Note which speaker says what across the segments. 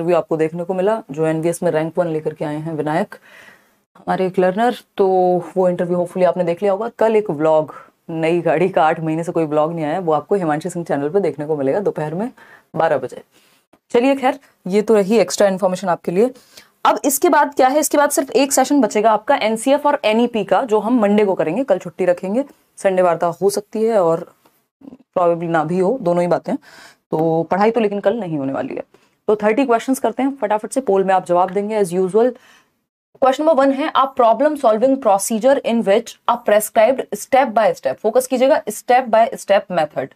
Speaker 1: Interview आपको देखने को मिला जो एन में रैंक वन लेकर के आए हैं विनायक हमारे एक लर्नर तो वो इंटरव्यू होपफुली आपने देख लिया होगा कल एक व्लॉग नई गाड़ी का आठ महीने से कोई ब्लॉग नहीं आया वो आपको हिमांशी सिंह चैनल पर देखने को मिलेगा दोपहर में बारह बजे चलिए खैर ये तो रही एक्स्ट्रा इन्फॉर्मेशन आपके लिए अब इसके बाद क्या है इसके बाद सिर्फ एक सेशन बचेगा आपका एनसीएफ और एनईपी e का जो हम मंडे को करेंगे कल छुट्टी रखेंगे संडे वार्ता हो सकती है और प्रॉबेबली ना भी हो दोनों ही बातें तो पढ़ाई तो लेकिन कल नहीं होने वाली है तो थर्टी क्वेश्चन करते हैं फटाफट से पोल में आप जवाब देंगे as usual question number one है आप problem solving procedure in which a prescribed step by step focus कीजिएगा step by step method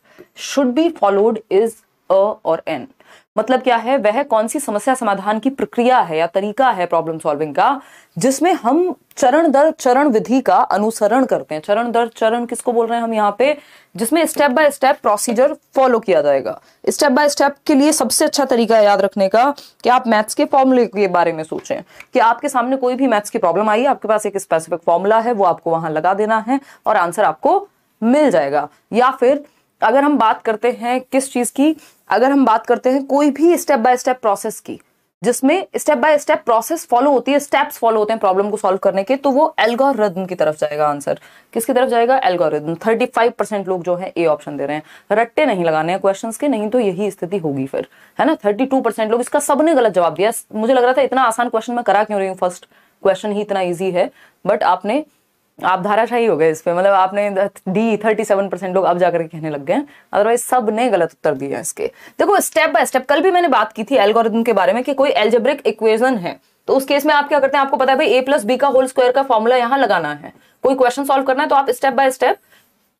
Speaker 1: should be followed is a और एन मतलब क्या है वह कौन सी समस्या समाधान की प्रक्रिया है या तरीका है प्रॉब्लम सॉल्विंग का जिसमें हम चरण दर चरण विधि का अनुसरण करते हैं चरण दर चरण किसको बोल रहे हैं हम यहाँ पे जिसमें step by step procedure follow किया जाएगा स्टेप बाय स्टेप के लिए सबसे अच्छा तरीका याद रखने का कि आप मैथ्स के फॉर्मूले के बारे में सोचें कि आपके सामने कोई भी मैथ्स की प्रॉब्लम आई आपके पास एक स्पेसिफिक फॉर्मूला है वो आपको वहां लगा देना है और आंसर आपको मिल जाएगा या फिर अगर हम बात करते हैं किस चीज की अगर हम बात करते हैं कोई भी स्टेप बाय स्टेप प्रोसेस की जिसमें step by step process follow होती है स्टेप्स फॉलो होते हैं प्रॉब्लम को सॉल्व करने के तो वो एल्गोरिदम की तरफ जाएगा आंसर किसकी तरफ जाएगा एल्गोरिदम 35 परसेंट लोग जो है ए ऑप्शन दे रहे हैं रट्टे नहीं लगाने हैं क्वेश्चन के नहीं तो यही स्थिति होगी फिर है ना 32 परसेंट लोग इसका सबने गलत जवाब दिया मुझे लग रहा था इतना आसान क्वेश्चन मैं करा क्यों रही हूँ फर्स्ट क्वेश्चन ही इतना ईजी है बट आपने आप धाराशाही हो गए इस पर मतलब आपने डी थर्टी सेवन परसेंट लोग अब जाकर के कहने लग गए अदरवाइज सब ने गलत उत्तर दिया इसके देखो स्टेप बाय स्टेप कल भी मैंने बात की थी एल्गोरिथम के बारे में कि कोई एल्जेब्रिक इक्वेशन है तो उस केस में आप क्या करते हैं आपको पता है भाई ए प्लस बी का होल स्क्वायर का फॉर्मूला यहाँ लगाना है कोई क्वेश्चन सोल्व करना है तो आप स्टेप बाय स्टेप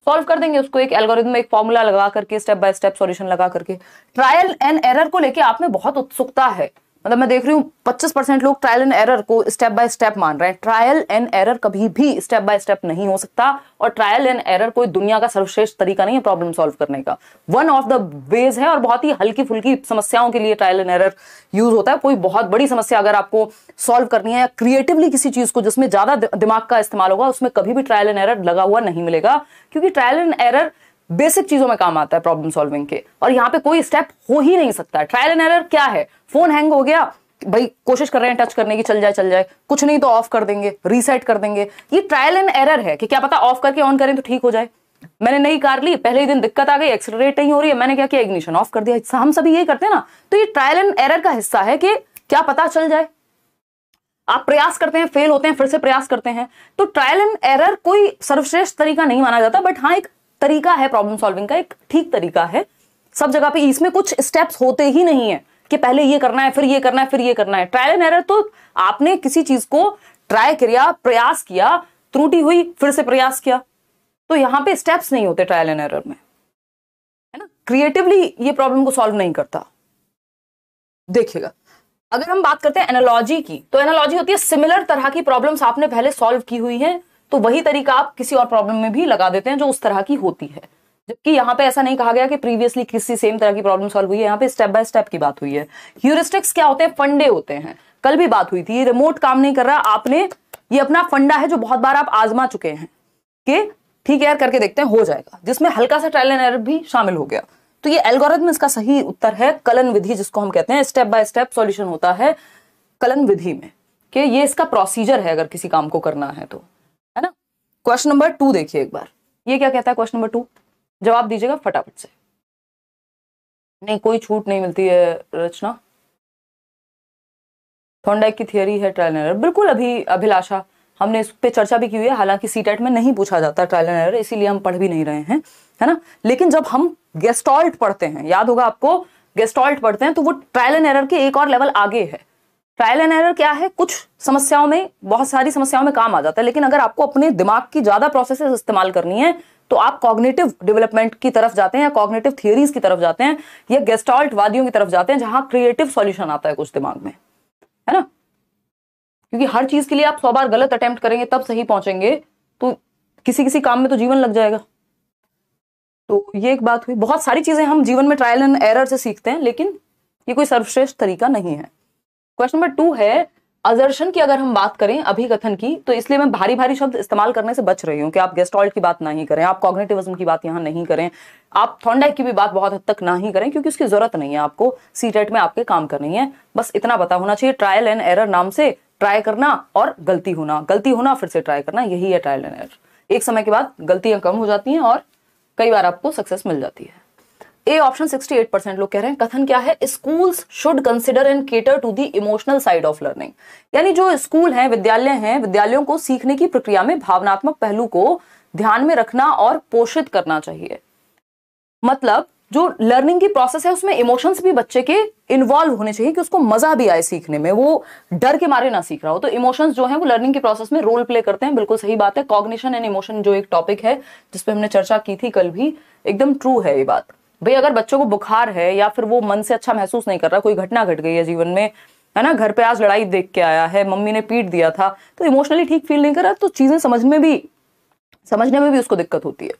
Speaker 1: सॉल्व कर देंगे उसको एक एल्गोरिथम में एक फॉर्मूला लगा करके स्टेप बाय स्टेप सॉल्यूशन लगा करके ट्रायल एंड एरर को लेके आप में बहुत उत्सुकता है मतलब मैं देख रही हूँ पच्चीस परसेंट लोग ट्रायल एंड एरर को स्टेप बाय स्टेप मान रहे हैं ट्रायल एंड एरर कभी भी स्टेप बाय स्टेप नहीं हो सकता और ट्रायल एंड एरर कोई दुनिया का सर्वश्रेष्ठ तरीका नहीं है प्रॉब्लम सॉल्व करने का वन ऑफ द वेज है और बहुत ही हल्की फुल्की समस्याओं के लिए ट्रायल एंड एरर यूज होता है कोई बहुत बड़ी समस्या अगर आपको सॉल्व करनी है या क्रिएटिवली किसी चीज को जिसमें ज्यादा दिमाग का इस्तेमाल होगा उसमें कभी भी ट्रायल एंड एरर लगा हुआ नहीं मिलेगा क्योंकि ट्रायल एंड एरर बेसिक चीजों में काम आता है प्रॉब्लम सॉल्विंग के और यहाँ पे कोई स्टेप हो ही नहीं सकता ट्रायल एंड एरर क्या है फोन हैंग हो गया भाई कोशिश कर रहे हैं टच करने की चल जाए चल जाए कुछ नहीं तो ऑफ कर देंगे रीसेट कर देंगे ये ट्रायल एंड एरर है कि क्या पता ऑफ करके ऑन करें तो ठीक हो जाए मैंने नई कार ली पहले ही दिन दिक्कत आ गई एक्सलरेट नहीं हो रही है मैंने क्या किया इग्निशन ऑफ कर दिया हम सभी यही करते हैं ना तो ये ट्रायल एंड एरर का हिस्सा है कि क्या पता चल जाए आप प्रयास करते हैं फेल होते हैं फिर से प्रयास करते हैं तो ट्रायल एंड एरर कोई सर्वश्रेष्ठ तरीका नहीं माना जाता बट हाँ एक तरीका है प्रॉब्लम सॉल्विंग का एक ठीक तरीका है सब जगह पे इसमें कुछ स्टेप्स होते ही नहीं है कि पहले ये करना है फिर ये करना है फिर ये करना है ट्रायल एंड एरर तो आपने किसी चीज को ट्राई किया प्रयास किया त्रुटि हुई फिर से प्रयास किया तो यहां पे स्टेप्स नहीं होते ट्रायल एंड एरर में है ना क्रिएटिवली ये प्रॉब्लम को सॉल्व नहीं करता देखिएगा अगर हम बात करते हैं एनालॉजी की तो एनालॉजी होती है सिमिलर तरह की प्रॉब्लम्स आपने पहले सॉल्व की हुई है तो वही तरीका आप किसी और प्रॉब्लम में भी लगा देते हैं जो उस तरह की होती है जबकि यहाँ पे ऐसा नहीं कहा गया कि प्रीवियसली किसी सेम तरह की प्रॉब्लम सॉल्व हुई है यहाँ पे स्टेप बाय स्टेप की बात हुई है ह्यूरिस्टिक्स क्या होते हैं फंडे होते हैं कल भी बात हुई थी रिमोट काम नहीं कर रहा आपने ये अपना फंडा है जो बहुत बार आप आजमा चुके हैं कि ठीक है यार करके देखते हैं हो जाएगा जिसमें हल्का सा ट्रायल एंड एरर भी शामिल हो गया तो ये एल्गोरिथम इसका सही उत्तर है कलन विधि जिसको हम कहते हैं स्टेप बाय स्टेप सॉल्यूशन होता है कलन विधि में कि ये इसका प्रोसीजर है अगर किसी काम को करना है तो क्वेश्चन नंबर टू देखिए एक बार ये क्या कहता है क्वेश्चन नंबर टू जवाब दीजिएगा फटाफट से नहीं कोई छूट नहीं मिलती है रचना थॉन्डाइक की थियोरी है ट्रायल एरर बिल्कुल अभी अभिलाषा हमने इस पे चर्चा भी की हुई है हालांकि सी में नहीं पूछा जाता ट्रायल एंड एरर इसीलिए हम पढ़ भी नहीं रहे हैं है ना लेकिन जब हम गेस्टॉल्ट पढ़ते हैं याद होगा आपको गेस्टॉल्ट पढ़ते हैं तो वो ट्रायल एंड एरर के एक और लेवल आगे है ट्रायल एंड एरर क्या है कुछ समस्याओं में बहुत सारी समस्याओं में काम आ जाता है लेकिन अगर आपको अपने दिमाग की ज्यादा प्रोसेसेस इस्तेमाल करनी है तो आप कॉग्नेटिव डेवलपमेंट की तरफ जाते हैं या कॉग्नेटिव थियरीज की तरफ जाते हैं या गेस्टॉल्ट वादियों की तरफ जाते हैं जहां क्रिएटिव सॉल्यूशन आता है कुछ दिमाग में है ना क्योंकि हर चीज के लिए आप सौ बार गलत अटेम्प्ट करेंगे तब सही पहुंचेंगे तो किसी किसी काम में तो जीवन लग जाएगा तो ये एक बात हुई बहुत सारी चीजें हम जीवन में ट्रायल एंड एरर से सीखते हैं लेकिन ये कोई सर्वश्रेष्ठ तरीका नहीं है क्वेश्चन नंबर टू है अजर्शन की अगर हम बात करें अभिकथन की तो इसलिए मैं भारी भारी शब्द इस्तेमाल करने से बच रही हूँ कि आप गेस्टॉल्ट की बात नहीं करें आप कॉग्नेटिविज्म की बात यहाँ नहीं करें आप थोंडा की भी बात बहुत हद तक ना ही करें क्योंकि उसकी जरूरत नहीं है आपको सी e में आपके काम करनी है बस इतना पता होना चाहिए ट्रायल एंड एरर नाम से ट्राई करना और गलती होना गलती होना फिर से ट्राई करना यही है ट्रायल एंड एरर एक समय के बाद गलतियां कम हो जाती हैं और कई बार आपको सक्सेस मिल जाती है ए ऑप्शन 68 परसेंट लोग कह रहे हैं कथन क्या है schools should consider and cater to the emotional side of learning यानी जो स्कूल हैं विद्यालय हैं विद्यालयों को सीखने की प्रक्रिया में भावनात्मक पहलू को ध्यान में रखना और पोषित करना चाहिए मतलब जो लर्निंग की प्रोसेस है उसमें इमोशंस भी बच्चे के इन्वॉल्व होने चाहिए कि उसको मजा भी आए सीखने में वो डर के मारे ना सीख रहा हो तो इमोशंस जो है वो लर्निंग के प्रोसेस में रोल प्ले करते हैं बिल्कुल सही बात है कॉग्निशन एंड इमोशन जो एक टॉपिक है जिसपे हमने चर्चा की थी कल भी एकदम ट्रू है ये बात भाई अगर बच्चों को बुखार है या फिर वो मन से अच्छा महसूस नहीं कर रहा कोई घटना घट गई है जीवन में है ना घर पे आज लड़ाई देख के आया है मम्मी ने पीट दिया था तो इमोशनली ठीक फील नहीं कर रहा तो चीजें समझ में भी समझने में भी उसको दिक्कत होती है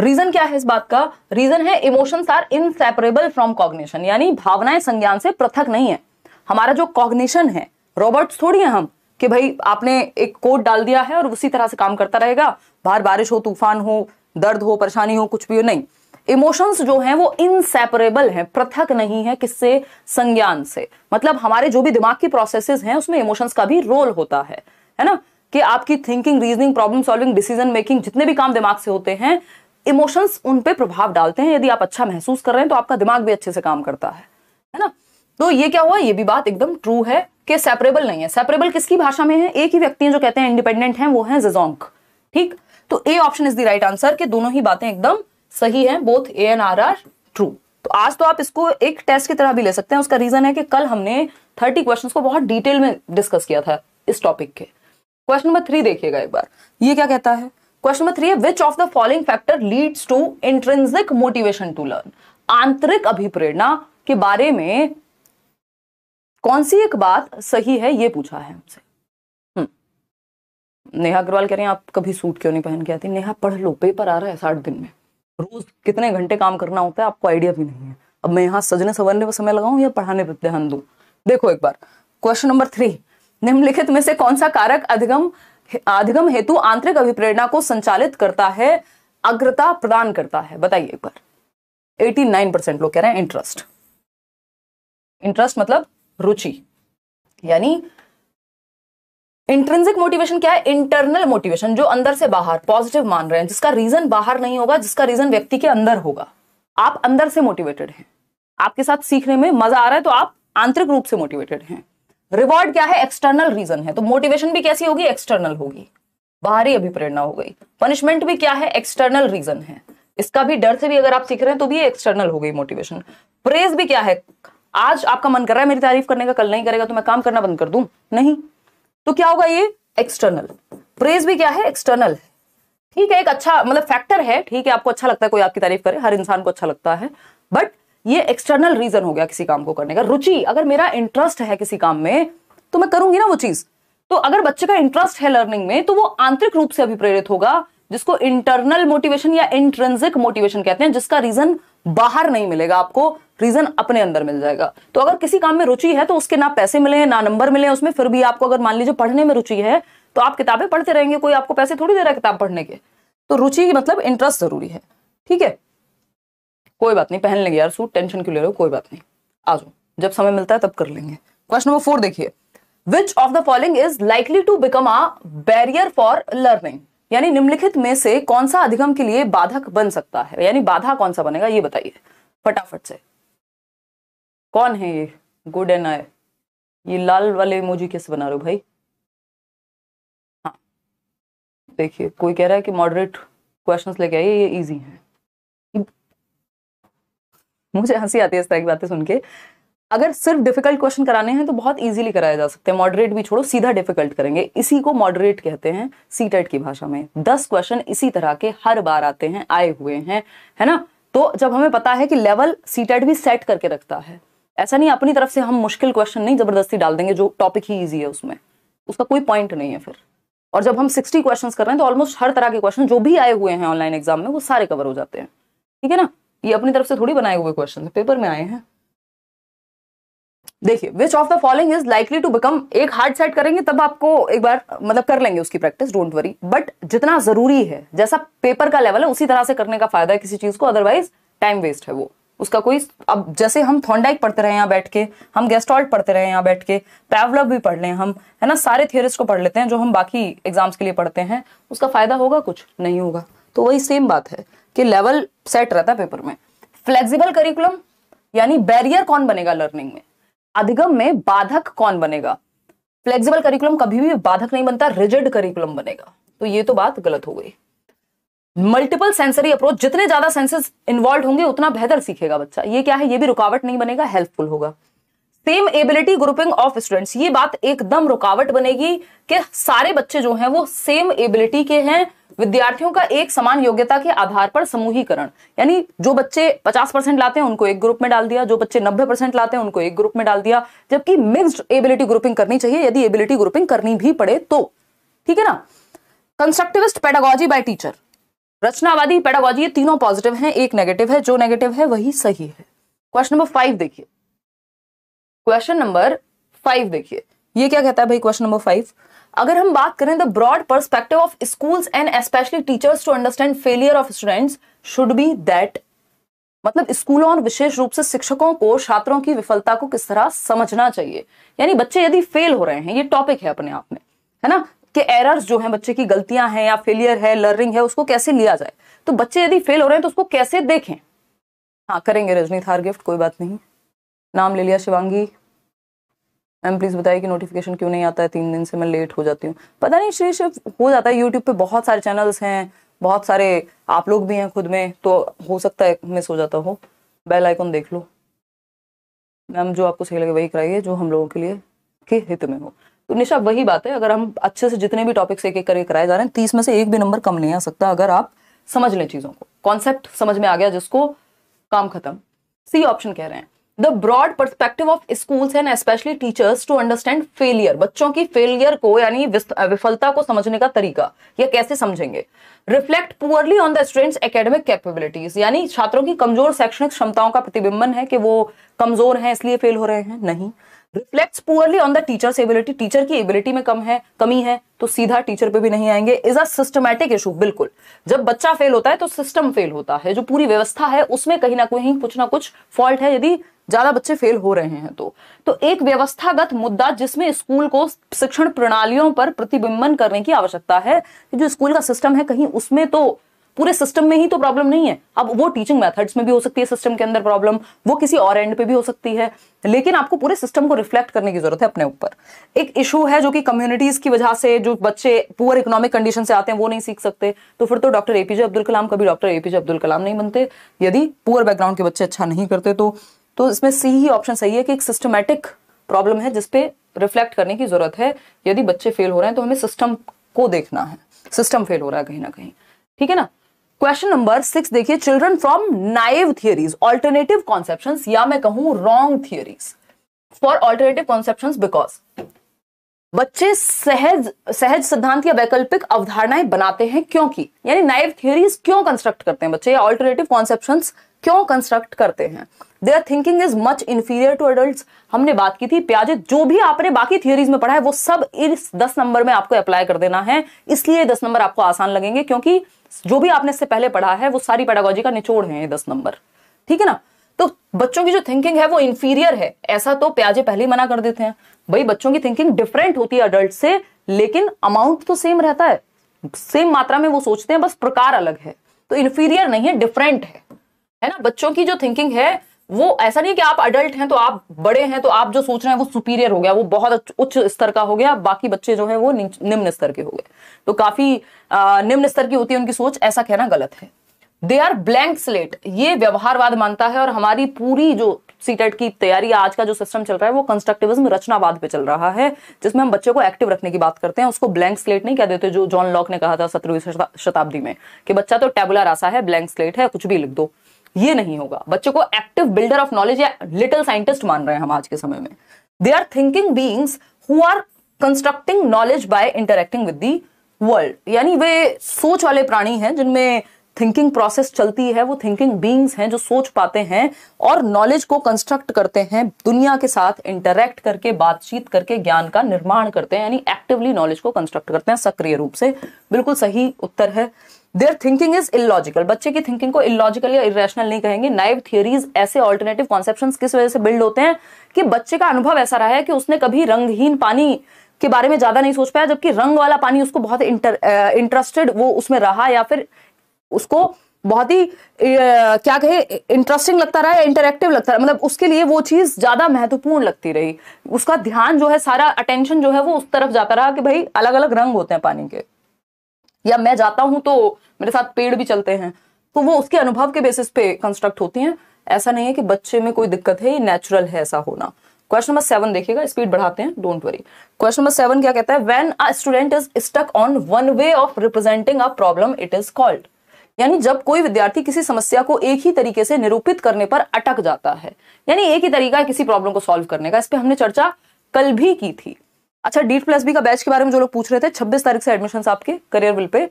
Speaker 1: रीजन क्या है इस बात का रीजन है emotions are inseparable from cognition यानी भावनाएं संज्ञान से पृथक नहीं है हमारा जो कॉग्निशन है रोबोट्स थोड़ी है हम कि भाई आपने एक कोड डाल दिया है और उसी तरह से काम करता रहेगा बाहर बारिश हो तूफान हो दर्द हो परेशानी हो कुछ भी हो नहीं इमोशंस जो हैं वो इनसेपरेबल हैं पृथक नहीं है किससे संज्ञान से मतलब हमारे जो भी दिमाग की प्रोसेसेस हैं उसमें इमोशंस का भी रोल होता है है ना कि आपकी thinking reasoning problem solving decision making जितने भी काम दिमाग से होते हैं इमोशंस उन पर प्रभाव डालते हैं यदि आप अच्छा महसूस कर रहे हैं तो आपका दिमाग भी अच्छे से काम करता है है ना तो ये क्या हुआ ये भी बात एकदम ट्रू है कि सेपरेबल नहीं है सेपरेबल किसकी भाषा में है एक ही व्यक्ति जो कहते हैं इंडिपेंडेंट है वो है जेजोंक ठीक तो A option is the right answer कि दोनों ही बातें एकदम सही है both A and R are true तो आज तो आप इसको एक टेस्ट की तरह भी ले सकते हैं उसका रीजन है कि कल हमने थर्टी क्वेश्चन को बहुत डिटेल में डिस्कस किया था इस टॉपिक के क्वेश्चन नंबर थ्री देखिएगा एक बार ये क्या कहता है क्वेश्चन नंबर थ्री है which of the following factor leads to intrinsic motivation to learn आंतरिक अभिप्रेरणा के बारे में कौन सी एक बात सही है ये पूछा है हमसे हम्म। नेहा अग्रवाल कह रहे हैं आप कभी सूट क्यों नहीं पहन के आती नेहा पढ़ लो पेपर आ रहा है साठ दिन में रोज कितने घंटे काम करना होता है आपको आइडिया भी नहीं है अब मैं यहाँ सजने संवरने पर समय लगाऊ या पढ़ाने पर ध्यान दू देखो एक बार क्वेश्चन नंबर थ्री निम्नलिखित में से कौन सा कारक अधिगम अधिगम हेतु आंतरिक अभिप्रेरणा को संचालित करता है अग्रता प्रदान करता है बताइए एक बार 89 परसेंट लोग कह रहे हैं इंटरेस्ट इंटरेस्ट मतलब रुचि यानी इंट्रेंसिक मोटिवेशन क्या है इंटरनल मोटिवेशन जो अंदर से बाहर पॉजिटिव मान रहे हैं जिसका रीजन बाहर नहीं होगा जिसका रीजन व्यक्ति के अंदर होगा आप अंदर से मोटिवेटेड हैं आपके साथ सीखने में मजा आ रहा है तो आप आंतरिक रूप से मोटिवेटेड हैं रिवॉर्ड क्या है एक्सटर्नल रीजन है तो मोटिवेशन भी कैसी होगी एक्सटर्नल होगी बाहरी अभिप्रेरणा हो गई पनिशमेंट भी क्या है एक्सटर्नल रीजन है इसका भी डर से भी अगर आप सीख रहे हैं तो भी एक्सटर्नल हो गई मोटिवेशन प्रेज भी क्या है आज आपका मन कर रहा है मेरी तारीफ करने का कल नहीं करेगा तो मैं काम करना बंद कर दू नहीं तो क्या होगा ये एक्सटर्नल प्रेज भी क्या है एक्सटर्नल ठीक है एक अच्छा मतलब फैक्टर है ठीक है आपको अच्छा लगता है कोई आपकी तारीफ करे हर इंसान को अच्छा लगता है बट ये एक्सटर्नल रीजन हो गया किसी काम को करने का रुचि अगर मेरा इंटरेस्ट है किसी काम में तो मैं करूंगी ना वो चीज तो अगर बच्चे का इंटरेस्ट है लर्निंग में तो वो आंतरिक रूप से अभी प्रेरित होगा जिसको इंटरनल मोटिवेशन या इंट्रेंसिक मोटिवेशन कहते हैं जिसका रीजन बाहर नहीं मिलेगा आपको रीजन अपने अंदर मिल जाएगा तो अगर किसी काम में रुचि है तो उसके ना पैसे मिले ना नंबर मिले उसमें फिर भी आपको अगर मान लीजिए पढ़ने में रुचि है तो आप किताबें पढ़ते रहेंगे कोई आपको पैसे थोड़ी दे रहा है किताब पढ़ने के तो रुचि मतलब इंटरेस्ट जरूरी है ठीक है कोई बात नहीं पहन लेंगे यार सूट टेंशन क्यों ले रहे हो कोई बात नहीं आ जब समय मिलता है तब कर लेंगे क्वेश्चन नंबर फोर देखिए which of the following is likely to become a barrier for learning यानी निम्नलिखित में से कौन सा अधिगम के लिए बाधक बन सकता है यानी बाधा कौन सा बनेगा ये बताइए फटाफट से कौन है ये गुड एंड आय ये लाल वाले इमोजी कैसे बना रहे हो भाई हाँ देखिए कोई कह रहा है कि मॉडरेट क्वेश्चंस लेके आइए ये इजी है मुझे हंसी आती है इस तरह की बातें सुन के अगर सिर्फ डिफिकल्ट क्वेश्चन कराने हैं तो बहुत इजीली कराए जा सकते हैं मॉडरेट भी छोड़ो सीधा डिफिकल्ट करेंगे इसी को मॉडरेट कहते हैं सी की भाषा में दस क्वेश्चन इसी तरह के हर बार आते हैं आए हुए हैं है ना तो जब हमें पता है कि लेवल सी भी सेट करके रखता है ऐसा नहीं अपनी तरफ से हम मुश्किल क्वेश्चन नहीं जबरदस्ती डाल देंगे जो टॉपिक ही ईजी है उसमें उसका कोई पॉइंट नहीं है फिर और जब हम सिक्सटी क्वेश्चन कर रहे हैं तो ऑलमोस्ट हर तरह के क्वेश्चन जो भी आए हुए हैं ऑनलाइन एग्जाम में वो सारे कवर हो जाते हैं ठीक है ना ये अपनी तरफ से थोड़ी बनाए हुए क्वेश्चन पेपर में आए हैं देखिए which of the following is likely to become एक हार्ड सेट करेंगे तब आपको एक बार मतलब कर लेंगे उसकी प्रैक्टिस डोंट वरी बट जितना जरूरी है जैसा पेपर का लेवल है उसी तरह से करने का फायदा है किसी चीज को अदरवाइज टाइम वेस्ट है वो उसका कोई अब जैसे हम थोंडाइक पढ़ते रहे यहाँ बैठ के हम गेस्टॉल्ट पढ़ते रहे यहाँ बैठ के पैवलव भी पढ़ लें हम है ना सारे थियरिस्ट को पढ़ लेते हैं जो हम बाकी एग्जाम्स के लिए पढ़ते हैं उसका फायदा होगा कुछ नहीं होगा तो वही सेम बात है कि लेवल सेट रहता है पेपर में फ्लेक्सिबल करिकुलम यानी बैरियर कौन बनेगा लर्निंग में अधिगम में बाधक कौन बनेगा फ्लेक्सिबल करिकुलम कभी भी बाधक नहीं बनता रिजिड करिकुलम बनेगा तो ये तो बात गलत हो गई मल्टीपल सेंसरी अप्रोच जितने ज्यादा सेंसेस इन्वॉल्व होंगे उतना बेहतर सीखेगा बच्चा ये क्या है ये भी रुकावट नहीं बनेगा हेल्पफुल होगा same ability grouping of students ये बात एकदम रुकावट बनेगी कि सारे बच्चे जो हैं वो सेम एबिलिटी के हैं विद्यार्थियों का एक समान योग्यता के आधार पर समूहीकरण यानी जो बच्चे 50 परसेंट लाते हैं उनको एक ग्रुप में डाल दिया जो बच्चे 90 परसेंट लाते हैं उनको एक ग्रुप में डाल दिया जबकि मिक्सड एबिलिटी ग्रुपिंग करनी चाहिए यदि एबिलिटी ग्रुपिंग करनी भी पड़े तो ठीक है ना कंस्ट्रक्टिविस्ट पेडागॉजी बाय टीचर रचनावादी पेडागॉजी ये तीनों पॉजिटिव है एक नेगेटिव है जो नेगेटिव है वही सही है क्वेश्चन नंबर फाइव देखिए क्वेश्चन नंबर फाइव देखिए ये क्या कहता है भाई क्वेश्चन नंबर फाइव अगर हम बात करें the broad perspective of schools and specially teachers to understand failure of students should be that मतलब स्कूलों और विशेष रूप से शिक्षकों को छात्रों की विफलता को किस तरह समझना चाहिए यानी बच्चे यदि फेल हो रहे हैं ये टॉपिक है अपने आप में है ना कि एरर्स जो हैं बच्चे की गलतियां हैं या फेलियर है लर्निंग है उसको कैसे लिया जाए तो बच्चे यदि फेल हो रहे हैं तो उसको कैसे देखें हाँ करेंगे रजनी थार गिफ्ट कोई बात नहीं नाम ले लिया शिवांगी मैम प्लीज़ बताइए कि नोटिफिकेशन क्यों नहीं आता है तीन दिन से मैं लेट हो जाती हूँ पता नहीं श्री शिव हो जाता है यूट्यूब पे बहुत सारे चैनल्स हैं बहुत सारे आप लोग भी हैं खुद में तो हो सकता है मिस हो जाता हो बेल आइकन देख लो मैम जो आपको सही लगे वही कराइए जो हम लोगों के लिए के हित में हो तो निशा वही बात है अगर हम अच्छे से जितने भी टॉपिक्स एक एक करके कराए जा रहे हैं तीस में से एक भी नंबर कम नहीं आ सकता अगर आप समझ लें चीज़ों को कॉन्सेप्ट समझ में आ गया जिसको काम खत्म सी ऑप्शन कह रहे हैं the broad perspective of schools and specially teachers to understand failure बच्चों की फेलियर को यानी विफलता को समझने का तरीका या कैसे समझेंगे reflect poorly on the students academic capabilities यानी छात्रों की कमजोर शैक्षणिक क्षमताओं का प्रतिबिंबन है कि वो कमजोर हैं इसलिए फेल हो रहे हैं नहीं reflect poorly on the teachers ability teacher की एबिलिटी में कम है कमी है तो सीधा टीचर पे भी नहीं आएंगे इज अ सिस्टमैटिक इशू बिल्कुल जब बच्चा फेल होता है तो सिस्टम फेल होता है जो पूरी व्यवस्था है उसमें कहीं ना कहीं कुछ ना कुछ फॉल्ट है यदि ज्यादा बच्चे फेल हो रहे हैं तो तो एक व्यवस्थागत मुद्दा जिसमें स्कूल को शिक्षण प्रणालियों पर प्रतिबिंबन करने की आवश्यकता है कि जो स्कूल का सिस्टम है कहीं उसमें तो पूरे सिस्टम में ही तो प्रॉब्लम नहीं है अब वो टीचिंग मेथड्स में भी हो सकती है सिस्टम के अंदर प्रॉब्लम वो किसी और एंड पे भी हो सकती है लेकिन आपको पूरे सिस्टम को रिफ्लेक्ट करने की जरूरत है अपने ऊपर एक इशू है जो कि कम्युनिटीज की वजह से जो बच्चे पुअर इकोनॉमिक कंडीशन से आते हैं वो नहीं सीख सकते तो फिर तो डॉक्टर एपीजे अब्दुल कलाम कभी डॉक्टर एपीजे अब्दुल कलाम नहीं बनते यदि पुअर बैकग्राउंड के बच्चे अच्छा नहीं करते तो तो इसमें सी ही ऑप्शन सही है कि एक सिस्टमेटिक प्रॉब्लम है जिसपे रिफ्लेक्ट करने की जरूरत है यदि बच्चे फेल हो रहे हैं तो हमें सिस्टम को देखना है सिस्टम फेल हो रहा है कहीं ना कहीं ठीक है ना क्वेश्चन नंबर सिक्स देखिए children from naive theories alternative conception या मैं कहूं wrong theories for alternative conception because बच्चे सहज सहज सिद्धांत या वैकल्पिक अवधारणाएं बनाते हैं क्योंकि यानी नाइव थियरीज क्यों कंस्ट्रक्ट करते हैं बच्चे या ऑल्टरनेटिव कॉन्सेप्शन क्यों कंस्ट्रक्ट करते हैं their thinking is much inferior to adult हमने बात की थी प्याजे जो भी आपने बाकी थियोरीज में पढ़ा है वो सब इस दस नंबर में आपको अप्लाई कर देना है इसलिए दस नंबर आपको आसान लगेंगे क्योंकि जो भी आपने इससे पहले पढ़ा है वो सारी पेडागोजी का निचोड़ है ये दस नंबर ठीक है ना तो बच्चों की जो थिंकिंग है वो इंफीरियर है ऐसा तो प्याजे पहले ही मना कर देते हैं भाई बच्चों की थिंकिंग डिफरेंट होती है अडल्ट से लेकिन अमाउंट तो सेम रहता है सेम मात्रा में वो सोचते हैं बस प्रकार अलग है तो इन्फीरियर नहीं है डिफरेंट है है ना बच्चों की जो थिंकिंग है वो ऐसा नहीं कि आप अडल्ट हैं तो आप बड़े हैं तो आप जो सोच रहे हैं वो सुपीरियर हो गया वो बहुत उच्च स्तर का हो गया बाकी बच्चे जो है वो निम्न स्तर के हो गए तो काफी निम्न स्तर की होती है उनकी सोच ऐसा कहना गलत है दे आर ब्लैंक स्लेट ये व्यवहारवाद मानता है और हमारी पूरी जो सीटेट की तैयारी आज का जो सिस्टम चल रहा है वो कंस्ट्रक्टिविज्म रचनावाद पे चल रहा है जिसमें हम बच्चों को एक्टिव रखने की बात करते हैं उसको ब्लैंक स्लेट नहीं कह देते जो जॉन लॉक ने कहा था सत्रहवीं शताब्दी में कि बच्चा तो टेबुलर आशा है ब्लैंक स्लेट है कुछ भी लिख दो ये नहीं होगा बच्चों को एक्टिव बिल्डर ऑफ नॉलेज या लिटिल साइंटिस्ट मान रहे हैं हम आज के समय में they are thinking beings who are constructing knowledge by interacting with the world यानी वे सोच वाले प्राणी हैं जिनमें थिंकिंग प्रोसेस चलती है वो थिंकिंग बींग्स हैं जो सोच पाते हैं और नॉलेज को कंस्ट्रक्ट करते हैं दुनिया के साथ इंटरेक्ट करके बातचीत करके ज्ञान का निर्माण करते हैं यानी एक्टिवली नॉलेज को कंस्ट्रक्ट करते हैं सक्रिय रूप से बिल्कुल सही उत्तर है देयर थिंकिंग इज इलॉजिकल बच्चे की थिंकिंग को इलॉजिकल या इेशनल नहीं कहेंगे नाइव थियरीज ऐसे ऑल्टरनेटिव कॉन्सेप्शन किस वजह से बिल्ड होते हैं कि बच्चे का अनुभव ऐसा रहा है कि उसने कभी रंगहीन पानी के बारे में ज्यादा नहीं सोच पाया जबकि रंग वाला पानी उसको बहुत इंटरेस्टेड वो उसमें रहा या फिर उसको बहुत ही क्या कहे इंटरेस्टिंग लगता रहा या इंटरेक्टिव लगता रहा मतलब उसके लिए वो चीज़ ज़्यादा महत्वपूर्ण लगती रही उसका ध्यान जो है सारा अटेंशन जो है वो उस तरफ जाता रहा कि भाई अलग अलग रंग होते हैं पानी के या मैं जाता हूं तो मेरे साथ पेड़ भी चलते हैं तो वो उसके अनुभव के बेसिस पे कंस्ट्रक्ट होती हैं ऐसा नहीं है कि बच्चे में कोई दिक्कत है ये नेचुरल है ऐसा होना क्वेश्चन नंबर सेवन देखिएगा स्पीड बढ़ाते हैं don't worry question number seven क्या कहता है when a student is stuck on one way of representing a problem it is called यानी जब कोई विद्यार्थी किसी समस्या को एक ही तरीके से निरूपित करने पर अटक जाता है यानी एक ही तरीका है किसी प्रॉब्लम को सॉल्व करने का इस पर हमने चर्चा कल भी की थी अच्छा डीट प्लस बी का बैच के बारे में जो लोग पूछ रहे थे छब्बीस तारीख से एडमिशन आपके करियर विल पे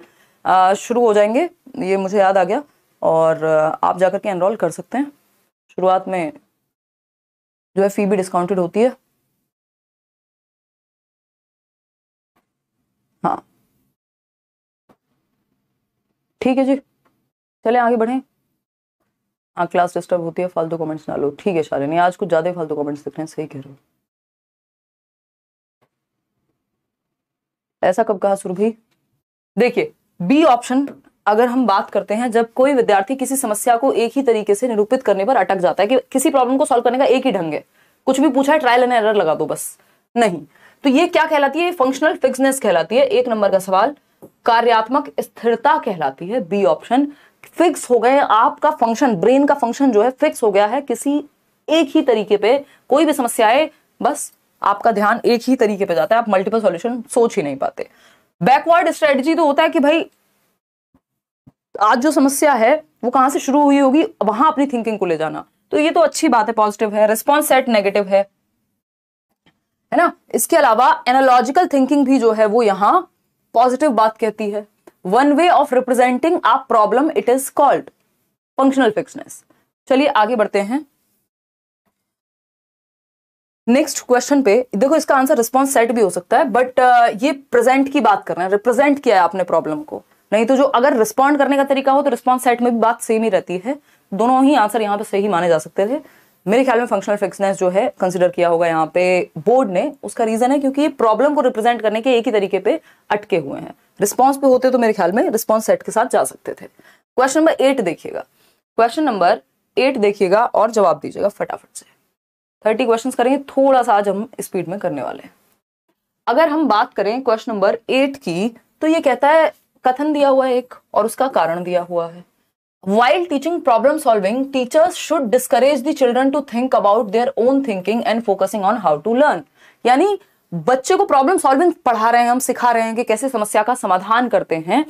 Speaker 1: शुरू हो जाएंगे ये मुझे याद आ गया और आप जाकर के एनरोल कर सकते हैं शुरुआत में जो है फ़ी भी डिस्काउंटेड होती है हाँ ठीक है जी चले आगे बढ़ें हाँ क्लास डिस्टर्ब होती है फालतू कमेंट्स ना लो ठीक है शालिनी आज कुछ ज़्यादा फालतू कमेंट्स दिख रहे हैं सही कह रहे हो ऐसा कब कहा सुरभि देखिए बी ऑप्शन अगर हम बात करते हैं जब कोई विद्यार्थी किसी समस्या को एक ही तरीके से निरूपित करने पर अटक जाता है कि किसी प्रॉब्लम को सॉल्व करने का एक ही ढंग है कुछ भी पूछा है ट्रायल एंड एरर लगा दो बस नहीं तो ये क्या कहलाती है फंक्शनल फिक्सनेस कहलाती है एक नंबर का सवाल कार्यात्मक स्थिरता कहलाती है बी ऑप्शन फिक्स हो गए आपका फंक्शन ब्रेन का फंक्शन जो है फिक्स हो गया है किसी एक ही तरीके पे कोई भी समस्या आए बस आपका ध्यान एक ही तरीके पर जाता है आप मल्टीपल सोल्यूशन सोच ही नहीं पाते बैकवर्ड स्ट्रेटजी तो होता है कि भाई आज जो समस्या है वो कहां से शुरू हुई होगी वहां अपनी थिंकिंग को ले जाना तो ये तो अच्छी बात है पॉजिटिव है रिस्पॉन्स सेट नेगेटिव है है ना इसके अलावा एनालॉजिकल थिंकिंग भी जो है वो यहां पॉजिटिव बात कहती है one way of representing a problem it is called functional fixedness चलिए आगे बढ़ते हैं नेक्स्ट क्वेश्चन पे देखो इसका आंसर रिस्पॉन्स सेट भी हो सकता है बट uh, ये प्रेजेंट की बात कर रहे हैं रिप्रेजेंट किया है आपने प्रॉब्लम को नहीं तो जो अगर रिस्पॉन्ड करने का तरीका हो तो रिस्पॉन्स सेट में भी बात सेम ही रहती है दोनों ही आंसर यहाँ पे सही माने जा सकते थे मेरे ख्याल में फंक्शनल फिक्सनेस जो है कंसिडर किया होगा यहाँ पे बोर्ड ने उसका रीजन है क्योंकि प्रॉब्लम को रिप्रेजेंट करने के एक ही तरीके पे अटके हुए हैं रिस्पॉन्स पे होते तो मेरे ख्याल में रिस्पॉन्स सेट के साथ जा सकते थे क्वेश्चन नंबर एट देखिएगा क्वेश्चन नंबर एट देखिएगा और जवाब दीजिएगा फटाफट से थर्टी क्वेश्चन करेंगे थोड़ा सा आज हम स्पीड में करने वाले हैं अगर हम बात करें क्वेश्चन नंबर एट की तो ये कहता है कथन दिया हुआ है एक और उसका कारण दिया हुआ है while teaching problem solving teachers should discourage the children to think about their own thinking and focusing on how to learn यानी बच्चे को प्रॉब्लम सॉल्विंग पढ़ा रहे हैं हम सिखा रहे हैं कि कैसे समस्या का समाधान करते हैं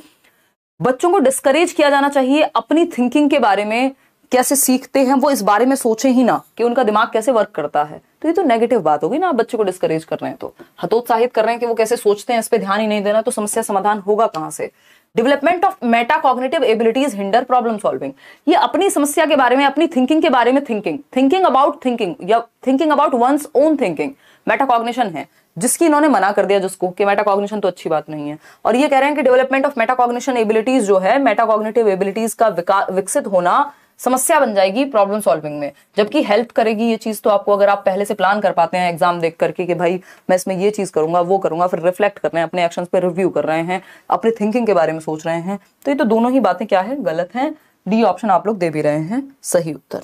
Speaker 1: बच्चों को डिस्करेज किया जाना चाहिए अपनी थिंकिंग के बारे में कैसे सीखते हैं वो इस बारे में सोचे ही ना कि उनका दिमाग कैसे वर्क करता है तो ये तो नेगेटिव बात होगी ना आप बच्चे को डिस्करेज कर रहे हैं तो हतोत्साहित कर रहे हैं कि वो कैसे सोचते हैं इस पर ध्यान ही नहीं देना तो समस्या समाधान होगा कहां से development of meta cognitive abilities hinder problem solving ये अपनी समस्या के बारे में अपनी थिंकिंग के बारे में थिंकिंग थिंकिंग अबाउट थिंकिंग या thinking about one's own thinking meta cognition है जिसकी इन्होंने मना कर दिया जिसको कि मेटा कॉग्नेशन तो अच्छी बात नहीं है और ये कह रहे हैं कि डेवलपमेंट ऑफ मेटा एबिलिटीज जो है मेटा एबिलिटीज का विकसित होना समस्या बन जाएगी प्रॉब्लम सॉल्विंग में जबकि हेल्प करेगी ये चीज़ तो आपको अगर आप पहले से प्लान कर पाते हैं एग्जाम देख करके कि भाई मैं इसमें ये चीज़ करूंगा वो करूंगा फिर रिफ्लेक्ट कर रहे हैं अपने एक्शंस पे रिव्यू कर रहे हैं अपने थिंकिंग के बारे में सोच रहे हैं तो ये तो दोनों ही बातें क्या है गलत है डी ऑप्शन आप लोग दे भी रहे हैं सही उत्तर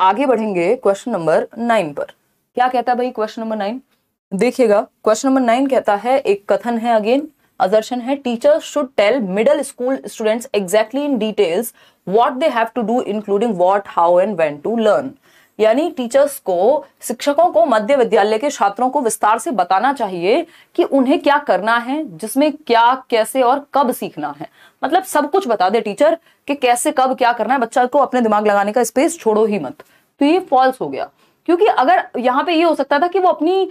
Speaker 1: आगे बढ़ेंगे क्वेश्चन नंबर नाइन पर क्या कहता है भाई क्वेश्चन नंबर नाइन देखिएगा क्वेश्चन नंबर नाइन कहता है एक कथन है अगेन अजर्शन है teacher should tell middle school students exactly in details what they have to do including what how and when to learn यानी टीचर्स को शिक्षकों को मध्य विद्यालय के छात्रों को विस्तार से बताना चाहिए कि उन्हें क्या करना है जिसमें क्या कैसे और कब सीखना है मतलब सब कुछ बता दे टीचर कि कैसे कब क्या करना है बच्चा को अपने दिमाग लगाने का स्पेस छोड़ो ही मत तो ये फॉल्स हो गया क्योंकि अगर यहाँ पे ये हो सकता था कि वो अपनी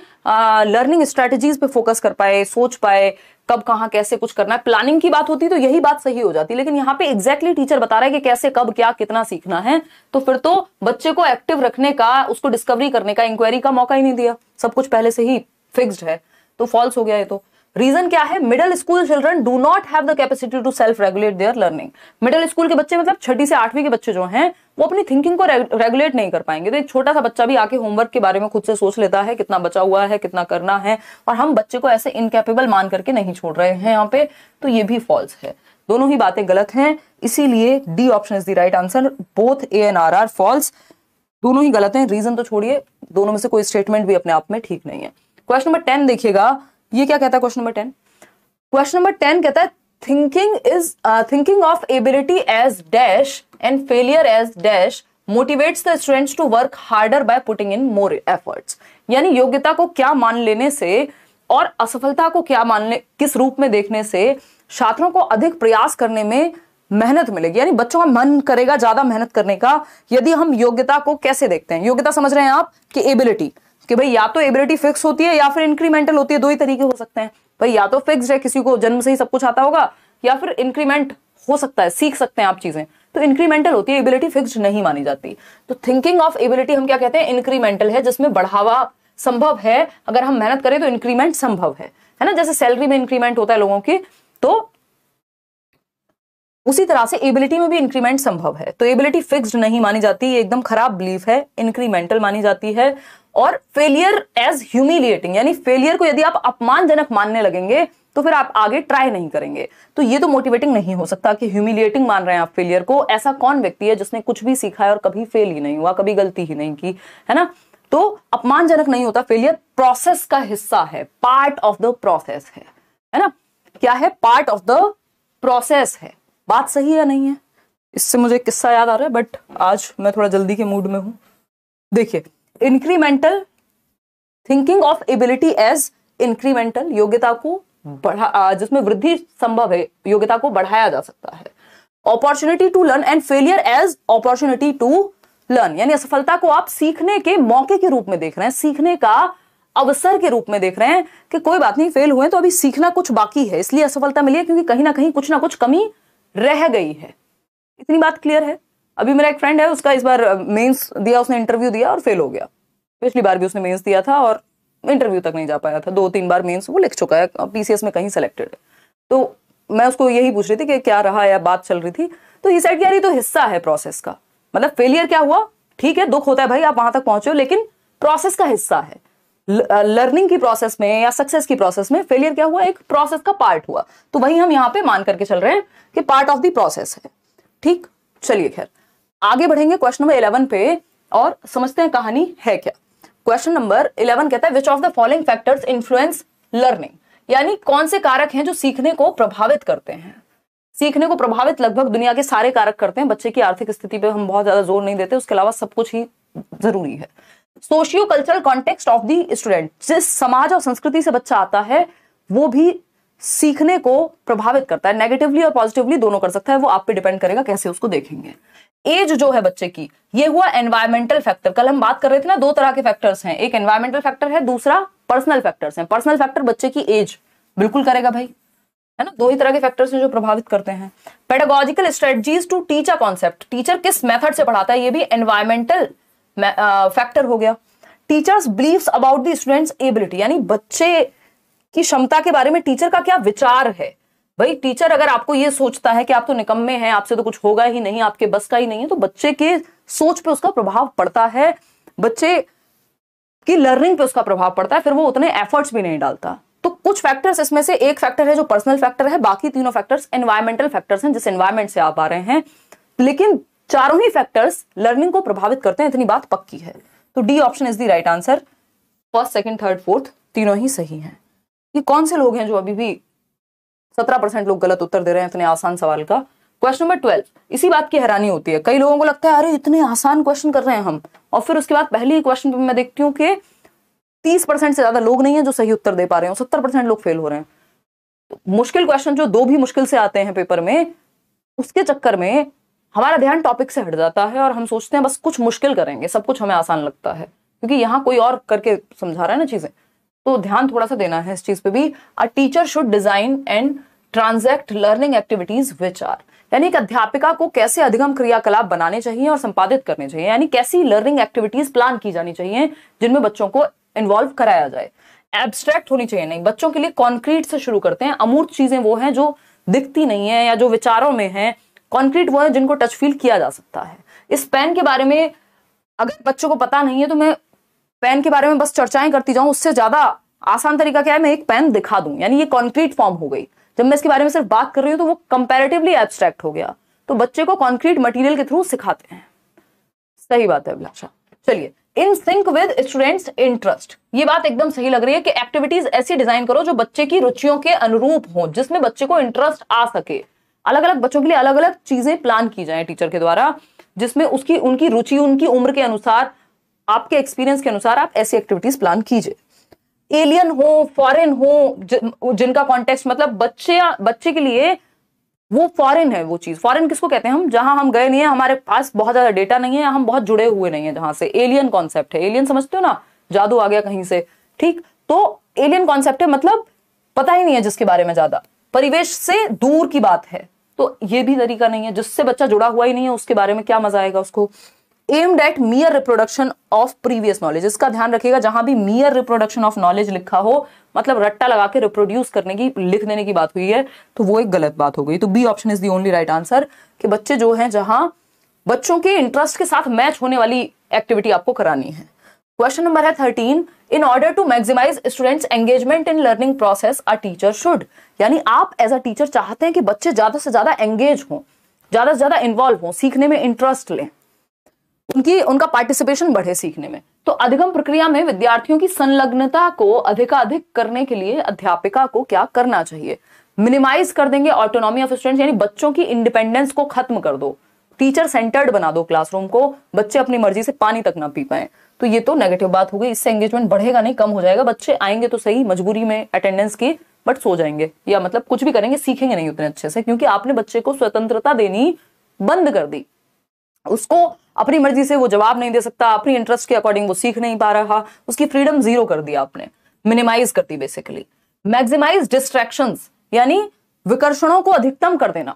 Speaker 1: लर्निंग स्ट्रेटजीज पे फोकस कर पाए सोच पाए कब कहा कैसे कुछ करना है प्लानिंग की बात होती तो यही बात सही हो जाती लेकिन यहाँ पे एग्जैक्टली exactly टीचर बता रहा है कि कैसे कब क्या कितना सीखना है तो फिर तो बच्चे को एक्टिव रखने का उसको डिस्कवरी करने का इंक्वायरी का मौका ही नहीं दिया सब कुछ पहले से ही फिक्स्ड है तो फॉल्स हो गया ये तो रीजन क्या है middle school children do not have the capacity to self regulate their learning middle school के बच्चे मतलब छठी से आठवीं के बच्चे जो हैं वो अपनी थिंकिंग को रेगुलेट नहीं कर पाएंगे तो एक छोटा सा बच्चा भी आके होमवर्क के बारे में खुद से सोच लेता है कितना बचा हुआ है कितना करना है और हम बच्चे को ऐसे इनकेपेबल मान करके नहीं छोड़ रहे हैं यहाँ पे तो ये भी फॉल्स है दोनों ही बातें गलत हैं इसीलिए D option is the right answer both A and R are false दोनों ही गलत हैं रीजन तो छोड़िए दोनों में से कोई स्टेटमेंट भी अपने आप में ठीक नहीं है क्वेश्चन नंबर टेन देखिएगा ये क्या कहता है question number ten question number ten कहता है thinking is thinking of ability as dash and failure as dash motivates the students to work harder by putting in more efforts यानी योग्यता को क्या मान लेने से और असफलता को क्या मानने किस रूप में देखने से छात्रों को अधिक प्रयास करने में मेहनत मिलेगी यानी बच्चों का मन करेगा ज्यादा मेहनत करने का यदि हम योग्यता को कैसे देखते हैं योग्यता समझ रहे हैं आप कि एबिलिटी कि भाई या तो एबिलिटी फिक्स होती है या फिर इंक्रीमेंटल होती है दो ही तरीके हो सकते हैं भाई या तो फिक्स है किसी को जन्म से ही सब कुछ आता होगा या फिर इंक्रीमेंट हो सकता है सीख सकते हैं आप चीजें तो इंक्रीमेंटल होती है एबिलिटी फिक्स नहीं मानी जाती तो थिंकिंग ऑफ एबिलिटी हम क्या कहते हैं इंक्रीमेंटल है जिसमें बढ़ावा संभव है अगर हम मेहनत करें तो इंक्रीमेंट संभव है है ना जैसे सैलरी में इंक्रीमेंट होता है लोगों की तो उसी तरह से एबिलिटी में भी इंक्रीमेंट संभव है तो एबिलिटी फिक्स्ड नहीं मानी जाती एकदम खराब बिलीफ है इंक्रीमेंटल मानी जाती है और फेलियर एज ह्यूमिलिएटिंग यानी फेलियर को यदि आप अपमानजनक मानने लगेंगे तो फिर आप आगे ट्राई नहीं करेंगे तो ये तो मोटिवेटिंग नहीं हो सकता कि ह्यूमिलिएटिंग मान रहे हैं आप फेलियर को ऐसा कौन व्यक्ति है जिसने कुछ भी सीखा है और कभी फेल ही नहीं हुआ कभी गलती ही नहीं की है ना तो अपमानजनक नहीं होता फेलियर प्रोसेस का हिस्सा है पार्ट ऑफ द प्रोसेस है है ना क्या है पार्ट ऑफ द प्रोसेस है बात सही या नहीं है इससे मुझे किस्सा याद आ रहा है बट आज मैं थोड़ा जल्दी के मूड में हूं देखिए incremental thinking of ability as incremental योग्यता को बढ़ा जिसमें वृद्धि संभव है योग्यता को बढ़ाया जा सकता है opportunity to learn and failure as opportunity to learn यानी असफलता को आप सीखने के मौके के रूप में देख रहे हैं सीखने का अवसर के रूप में देख रहे हैं कि कोई बात नहीं फेल हुए तो अभी सीखना कुछ बाकी है इसलिए असफलता मिली है क्योंकि कहीं ना कहीं कुछ ना कुछ कमी रह गई है इतनी बात क्लियर है अभी मेरा एक फ्रेंड है उसका इस बार मेंस दिया उसने इंटरव्यू दिया और फेल हो गया पिछली बार भी उसने मेंस दिया था और इंटरव्यू तक नहीं जा पाया था दो तीन बार मेंस वो लिख चुका है पीसीएस में कहीं सेलेक्टेड है तो मैं उसको यही पूछ रही थी कि क्या रहा या बात चल रही थी तो ये सेट यार ये तो हिस्सा है प्रोसेस का मतलब फेलियर क्या हुआ ठीक है दुख होता है भाई आप वहां तक पहुंचे हो लेकिन प्रोसेस का हिस्सा है लर्निंग की प्रोसेस में या सक्सेस की प्रोसेस में फेलियर क्या हुआ एक प्रोसेस का पार्ट हुआ तो वही हम यहाँ पे मान करके चल रहे हैं कि पार्ट ऑफ द प्रोसेस है ठीक चलिए खैर आगे बढ़ेंगे क्वेश्चन नंबर इलेवन पे और समझते हैं कहानी है क्या क्वेश्चन नंबर इलेवन कहता है which of the following factors influence learning यानी कौन से कारक हैं जो सीखने को प्रभावित करते हैं सीखने को प्रभावित लगभग दुनिया के सारे कारक करते हैं बच्चे की आर्थिक स्थिति पे हम बहुत ज्यादा जोर नहीं देते उसके अलावा सब कुछ ही जरूरी है socio cultural context of the student जिस समाज और संस्कृति से बच्चा आता है वो भी सीखने को प्रभावित करता है नेगेटिवली और पॉजिटिवली दोनों कर सकता है वो आप पे डिपेंड करेगा कैसे उसको देखेंगे एज जो है बच्चे की ये हुआ एनवायरमेंटल फैक्टर कल हम बात कर रहे थे ना दो तरह के फैक्टर्स हैं एक एनवायरमेंटल फैक्टर है दूसरा पर्सनल फैक्टर्स हैं पर्सनल फैक्टर बच्चे की एज बिल्कुल करेगा भाई है ना दो ही तरह के फैक्टर्स हैं जो प्रभावित करते हैं pedagogical strategies to teach a concept teacher किस मेथड से पढ़ाता है ये भी एनवायरमेंटल फैक्टर हो गया teachers believe about the students ability यानी बच्चे की क्षमता के बारे में टीचर का क्या विचार है भाई टीचर अगर आपको ये सोचता है कि आप तो निकम्मे हैं आपसे तो कुछ होगा ही नहीं आपके बस का ही नहीं है तो बच्चे के सोच पे उसका प्रभाव पड़ता है बच्चे की लर्निंग पे उसका प्रभाव पड़ता है फिर वो उतने एफर्ट्स भी नहीं डालता तो कुछ फैक्टर्स इसमें से एक फैक्टर है जो पर्सनल फैक्टर है बाकी तीनों फैक्टर्स एनवायरमेंटल फैक्टर्स हैं जिस एनवायरमेंट से आप आ रहे हैं लेकिन चारों ही फैक्टर्स लर्निंग को प्रभावित करते हैं इतनी बात पक्की है तो D option is the right answer first second third fourth तीनों ही सही हैं ये कौन से लोग हैं जो अभी भी सत्रह परसेंट लोग गलत उत्तर दे रहे हैं इतने आसान सवाल का क्वेश्चन नंबर ट्वेल्व इसी बात की हैरानी होती है कई लोगों को लगता है अरे इतने आसान क्वेश्चन कर रहे हैं हम और फिर उसके बाद पहले क्वेश्चन पर मैं देखती हूँ कि तीस परसेंट से ज्यादा लोग नहीं है जो सही उत्तर दे पा रहे हैं सत्तर परसेंट लोग फेल हो रहे हैं मुश्किल क्वेश्चन जो दो भी मुश्किल से आते हैं पेपर में उसके चक्कर में हमारा ध्यान टॉपिक से हट जाता है और हम सोचते हैं बस कुछ मुश्किल करेंगे सब कुछ हमें आसान लगता है क्योंकि यहाँ कोई और करके समझा रहा है ना चीजें तो ध्यान थोड़ा सा देना है इस चीज पे भी a teacher should design and transact learning activities which are यानी एक अध्यापिका को कैसे अधिगम क्रियाकलाप बनाने चाहिए और संपादित करने चाहिए यानी कैसी लर्निंग एक्टिविटीज प्लान की जानी चाहिए जिनमें बच्चों को इन्वॉल्व कराया जाए एब्स्ट्रैक्ट होनी चाहिए नहीं बच्चों के लिए कॉन्क्रीट से शुरू करते हैं अमूर्त चीजें वो हैं जो दिखती नहीं है या जो विचारों में है कॉन्क्रीट वो है जिनको टच फील किया जा सकता है इस पेन के बारे में अगर बच्चों को पता नहीं है तो मैं पेन के बारे में बस चर्चाएं करती जाऊं उससे ज्यादा आसान तरीका क्या है मैं एक पेन दिखा दूं यानी ये कॉन्क्रीट फॉर्म हो गई जब मैं इसके बारे में सिर्फ बात कर रही हूँ तो वो कंपेरेटिवली एब्स्ट्रैक्ट हो गया तो बच्चे को कॉन्क्रीट मटीरियल के थ्रू सिखाते हैं सही बात है अभिलाषा चलिए in sync with students interest ये बात एकदम सही लग रही है कि एक्टिविटीज ऐसी डिजाइन करो जो बच्चे की रुचियों के अनुरूप हो जिसमें बच्चे को इंटरेस्ट आ सके अलग अलग बच्चों के लिए अलग अलग चीजें प्लान की जाए टीचर के द्वारा जिसमें उसकी उनकी रुचि उनकी उम्र के अनुसार आपके एक्सपीरियंस के अनुसार आप ऐसी एक्टिविटीज प्लान कीजिए एलियन हो फॉरेन हो जिनका कॉन्टेक्स्ट मतलब बच्चे बच्चे के लिए वो फॉरेन है वो चीज फॉरेन किसको कहते हैं हम जहां हम गए नहीं है हमारे पास बहुत ज्यादा डेटा नहीं है हम बहुत जुड़े हुए नहीं है जहां से एलियन कॉन्सेप्ट है एलियन समझते हो ना जादू आ गया कहीं से ठीक तो एलियन कॉन्सेप्ट है मतलब पता ही नहीं है जिसके बारे में ज्यादा परिवेश से दूर की बात है तो ये भी तरीका नहीं है जिससे बच्चा जुड़ा हुआ ही नहीं है उसके बारे में क्या मजा आएगा उसको aimed at mere reproduction of previous knowledge इसका ध्यान रखिएगा जहां भी मियर रिप्रोडक्शन ऑफ नॉलेज लिखा हो मतलब रट्टा लगा के रिप्रोड्यूस करने की लिख देने की बात हुई है तो वो एक गलत बात हो गई तो B option is the only right answer कि बच्चे जो है जहां बच्चों के इंटरेस्ट के साथ मैच होने वाली एक्टिविटी आपको करानी है क्वेश्चन नंबर है thirteen in order to maximize students engagement in learning process a teacher should यानी आप एज अ टीचर चाहते हैं कि बच्चे ज्यादा से ज्यादा एंगेज हों ज्यादा से ज्यादा इन्वॉल्व हों सीखने में इंटरेस्ट लें उनकी उनका पार्टिसिपेशन बढ़े सीखने में तो अधिगम प्रक्रिया में विद्यार्थियों की संलग्नता को अधिकाधिक करने के लिए अध्यापिका को क्या करना चाहिए मिनिमाइज कर देंगे ऑटोनॉमी ऑफ स्टूडेंट यानी बच्चों की इंडिपेंडेंस को खत्म कर दो टीचर सेंटर्ड बना दो क्लासरूम को बच्चे अपनी मर्जी से पानी तक ना पी पाए तो ये तो नेगेटिव बात हो गई इससे एंगेजमेंट बढ़ेगा नहीं कम हो जाएगा बच्चे आएंगे तो सही मजबूरी में अटेंडेंस की बट सो जाएंगे या मतलब कुछ भी करेंगे सीखेंगे नहीं उतने अच्छे से क्योंकि आपने बच्चे को स्वतंत्रता देनी बंद कर दी उसको अपनी मर्जी से वो जवाब नहीं दे सकता अपनी इंटरेस्ट के अकॉर्डिंग वो सीख नहीं पा रहा उसकी फ्रीडम जीरो कर दिया आपने मिनिमाइज कर दी बेसिकली मैक्सिमाइज डिस्ट्रैक्शन यानी विकर्षणों को अधिकतम कर देना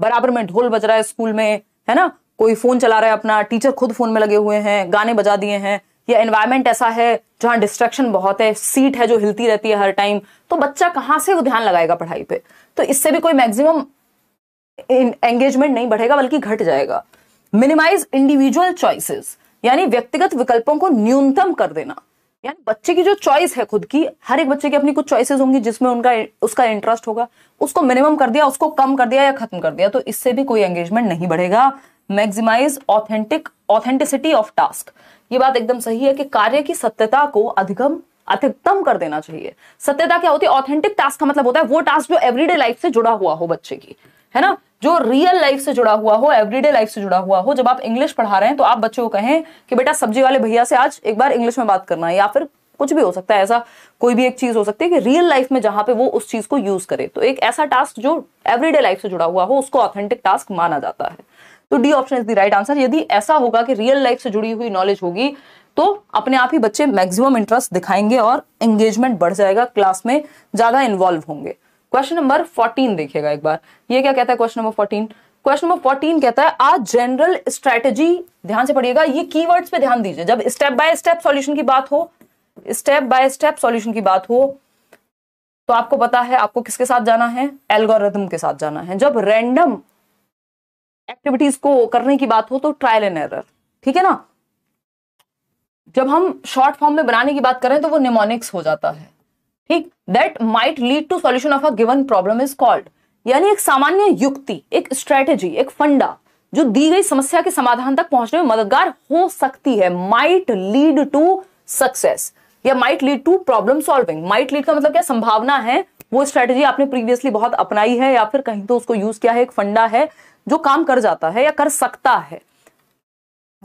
Speaker 1: बराबर में ढोल बज रहा है स्कूल में है ना कोई फोन चला रहा है अपना टीचर खुद फोन में लगे हुए हैं गाने बजा दिए हैं या एनवायरमेंट ऐसा है जहां डिस्ट्रैक्शन बहुत है सीट है जो हिलती रहती है हर टाइम तो बच्चा कहाँ से वो ध्यान लगाएगा पढ़ाई पे तो इससे भी कोई मैक्सिमम एंगेजमेंट नहीं बढ़ेगा बल्कि घट जाएगा मिनिमाइज इंडिविजुअल चॉइसेस यानी व्यक्तिगत विकल्पों को न्यूनतम कर देना यानी बच्चे की जो चॉइस है खुद की हर एक बच्चे की अपनी कुछ चॉइसेस होंगी जिसमें उनका उसका इंटरेस्ट होगा उसको मिनिमम कर दिया उसको कम कर दिया या खत्म कर दिया तो इससे भी कोई एंगेजमेंट नहीं बढ़ेगा maximize authentic authenticity of task ये बात एकदम सही है कि कार्य की सत्यता को अधिगम अधिकतम कर देना चाहिए सत्यता क्या होती है ऑथेंटिक टास्क का मतलब होता है वो टास्क जो एवरीडे लाइफ से जुड़ा हुआ हो बच्चे की है ना जो रियल लाइफ से जुड़ा हुआ हो एवरीडे लाइफ से जुड़ा हुआ हो जब आप इंग्लिश पढ़ा रहे हैं तो आप बच्चों को कहें कि बेटा सब्जी वाले भैया से आज एक बार इंग्लिश में बात करना है या फिर कुछ भी हो सकता है ऐसा कोई भी एक चीज हो सकती है कि रियल लाइफ में जहां पे वो उस चीज को यूज करे तो एक ऐसा टास्क जो एवरीडे लाइफ से जुड़ा हुआ हो उसको ऑथेंटिक टास्क माना जाता है तो D option is the right answer यदि ऐसा होगा कि रियल लाइफ से जुड़ी हुई नॉलेज होगी तो अपने आप ही बच्चे मैक्सिमम इंटरेस्ट दिखाएंगे और एंगेजमेंट बढ़ जाएगा क्लास में ज्यादा इन्वॉल्व होंगे क्वेश्चन नंबर फोर्टीन देखिएगा एक बार ये क्या कहता है question number fourteen question number fourteen कहता है आज जनरल स्ट्रेटेजी ध्यान से पढ़िएगा ये कीवर्ड्स पे ध्यान दीजिए जब स्टेप बाय स्टेप सॉल्यूशन की बात हो स्टेप बाय स्टेप सॉल्यूशन की बात हो तो आपको पता है आपको किसके साथ जाना है एल्गोरिथम के साथ जाना है जब रैंडम एक्टिविटीज को करने की बात हो तो ट्रायल एंड एरर ठीक है ना जब हम शॉर्ट फॉर्म में बनाने की बात करें तो वो निमोनिक्स हो जाता है ठीक that might lead to solution of a given problem is called यानी एक सामान्य युक्ति एक स्ट्रेटेजी एक फंडा जो दी गई समस्या के समाधान तक पहुंचने में मददगार हो सकती है माइट लीड टू सक्सेस या might lead to problem solving might lead का मतलब क्या संभावना है वो स्ट्रेटेजी आपने प्रीवियसली बहुत अपनाई है या फिर कहीं तो उसको यूज किया है एक फंडा है जो काम कर जाता है या कर सकता है